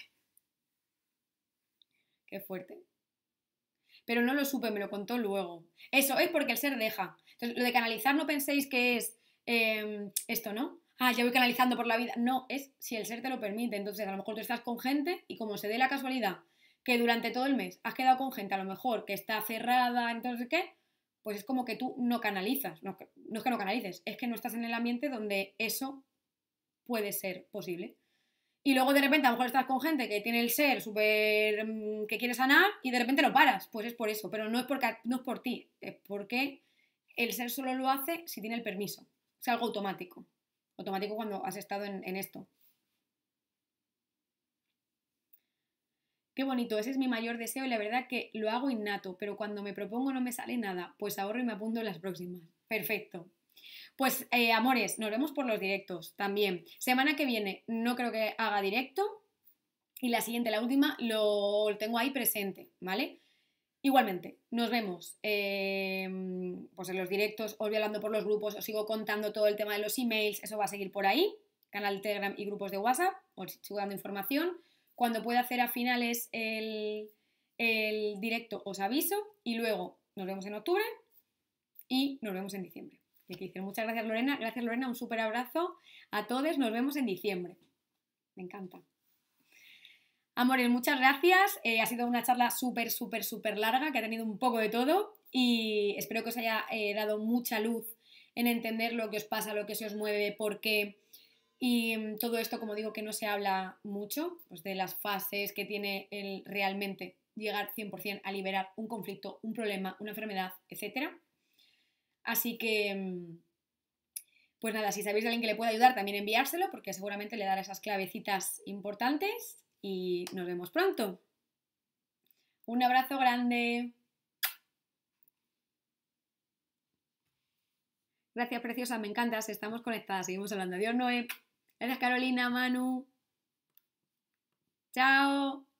Qué fuerte. Pero no lo supe, me lo contó luego. Eso es porque el ser deja. Entonces, lo de canalizar no penséis que es em, esto, ¿no? Ah, ya voy canalizando por la vida. No, es si el ser te lo permite. Entonces, a lo mejor tú estás con gente y como se dé la casualidad que durante todo el mes has quedado con gente, a lo mejor que está cerrada, entonces qué, pues es como que tú no canalizas, no, es que no canalices, es que no estás en el ambiente donde eso puede ser posible. Y luego de repente a lo mejor estás con gente que tiene el ser súper mm, que quiere sanar y de repente lo paras, pues es por eso, pero no es, porque, no por ti, es porque el ser solo lo hace si tiene el permiso, es algo automático, automático cuando has estado en esto. Qué bonito, ese es mi mayor deseo y la verdad que lo hago innato, pero cuando me propongo no me sale nada, pues ahorro y me apunto en las próximas. Perfecto. Pues eh, amores, nos vemos por los directos también. Semana que viene no creo que haga directo y la siguiente, la última, lo tengo ahí presente, ¿vale? Igualmente, nos vemos em, pues en los directos, os voy hablando por los grupos, os sigo contando todo el tema de los emails, eso va a seguir por ahí, canal Telegram y grupos de WhatsApp, os sigo dando información. Cuando pueda hacer a finales el, directo os aviso y luego nos vemos en octubre y nos vemos en diciembre. Muchas gracias Lorena, gracias Lorena, un súper abrazo a todos, nos vemos en diciembre. Me encanta. Amores, muchas gracias. Eh, ha sido una charla súper, súper, súper larga que ha tenido un poco de todo y espero que os haya eh, dado mucha luz en entender lo que os pasa, lo que se os mueve, por qué y mm, todo esto, como digo, que no se habla mucho, pues, de las fases que tiene el realmente llegar 100% a liberar un conflicto, un problema, una enfermedad, etc. Así que, mm, pues nada, si sabéis de alguien que le pueda ayudar, también enviárselo, porque seguramente le dará esas clavecitas importantes y nos vemos pronto. Un abrazo grande. Gracias, preciosa, me encantas, estamos conectadas, seguimos hablando. Adiós, Noé. Gracias Carolina, Manu. Chao.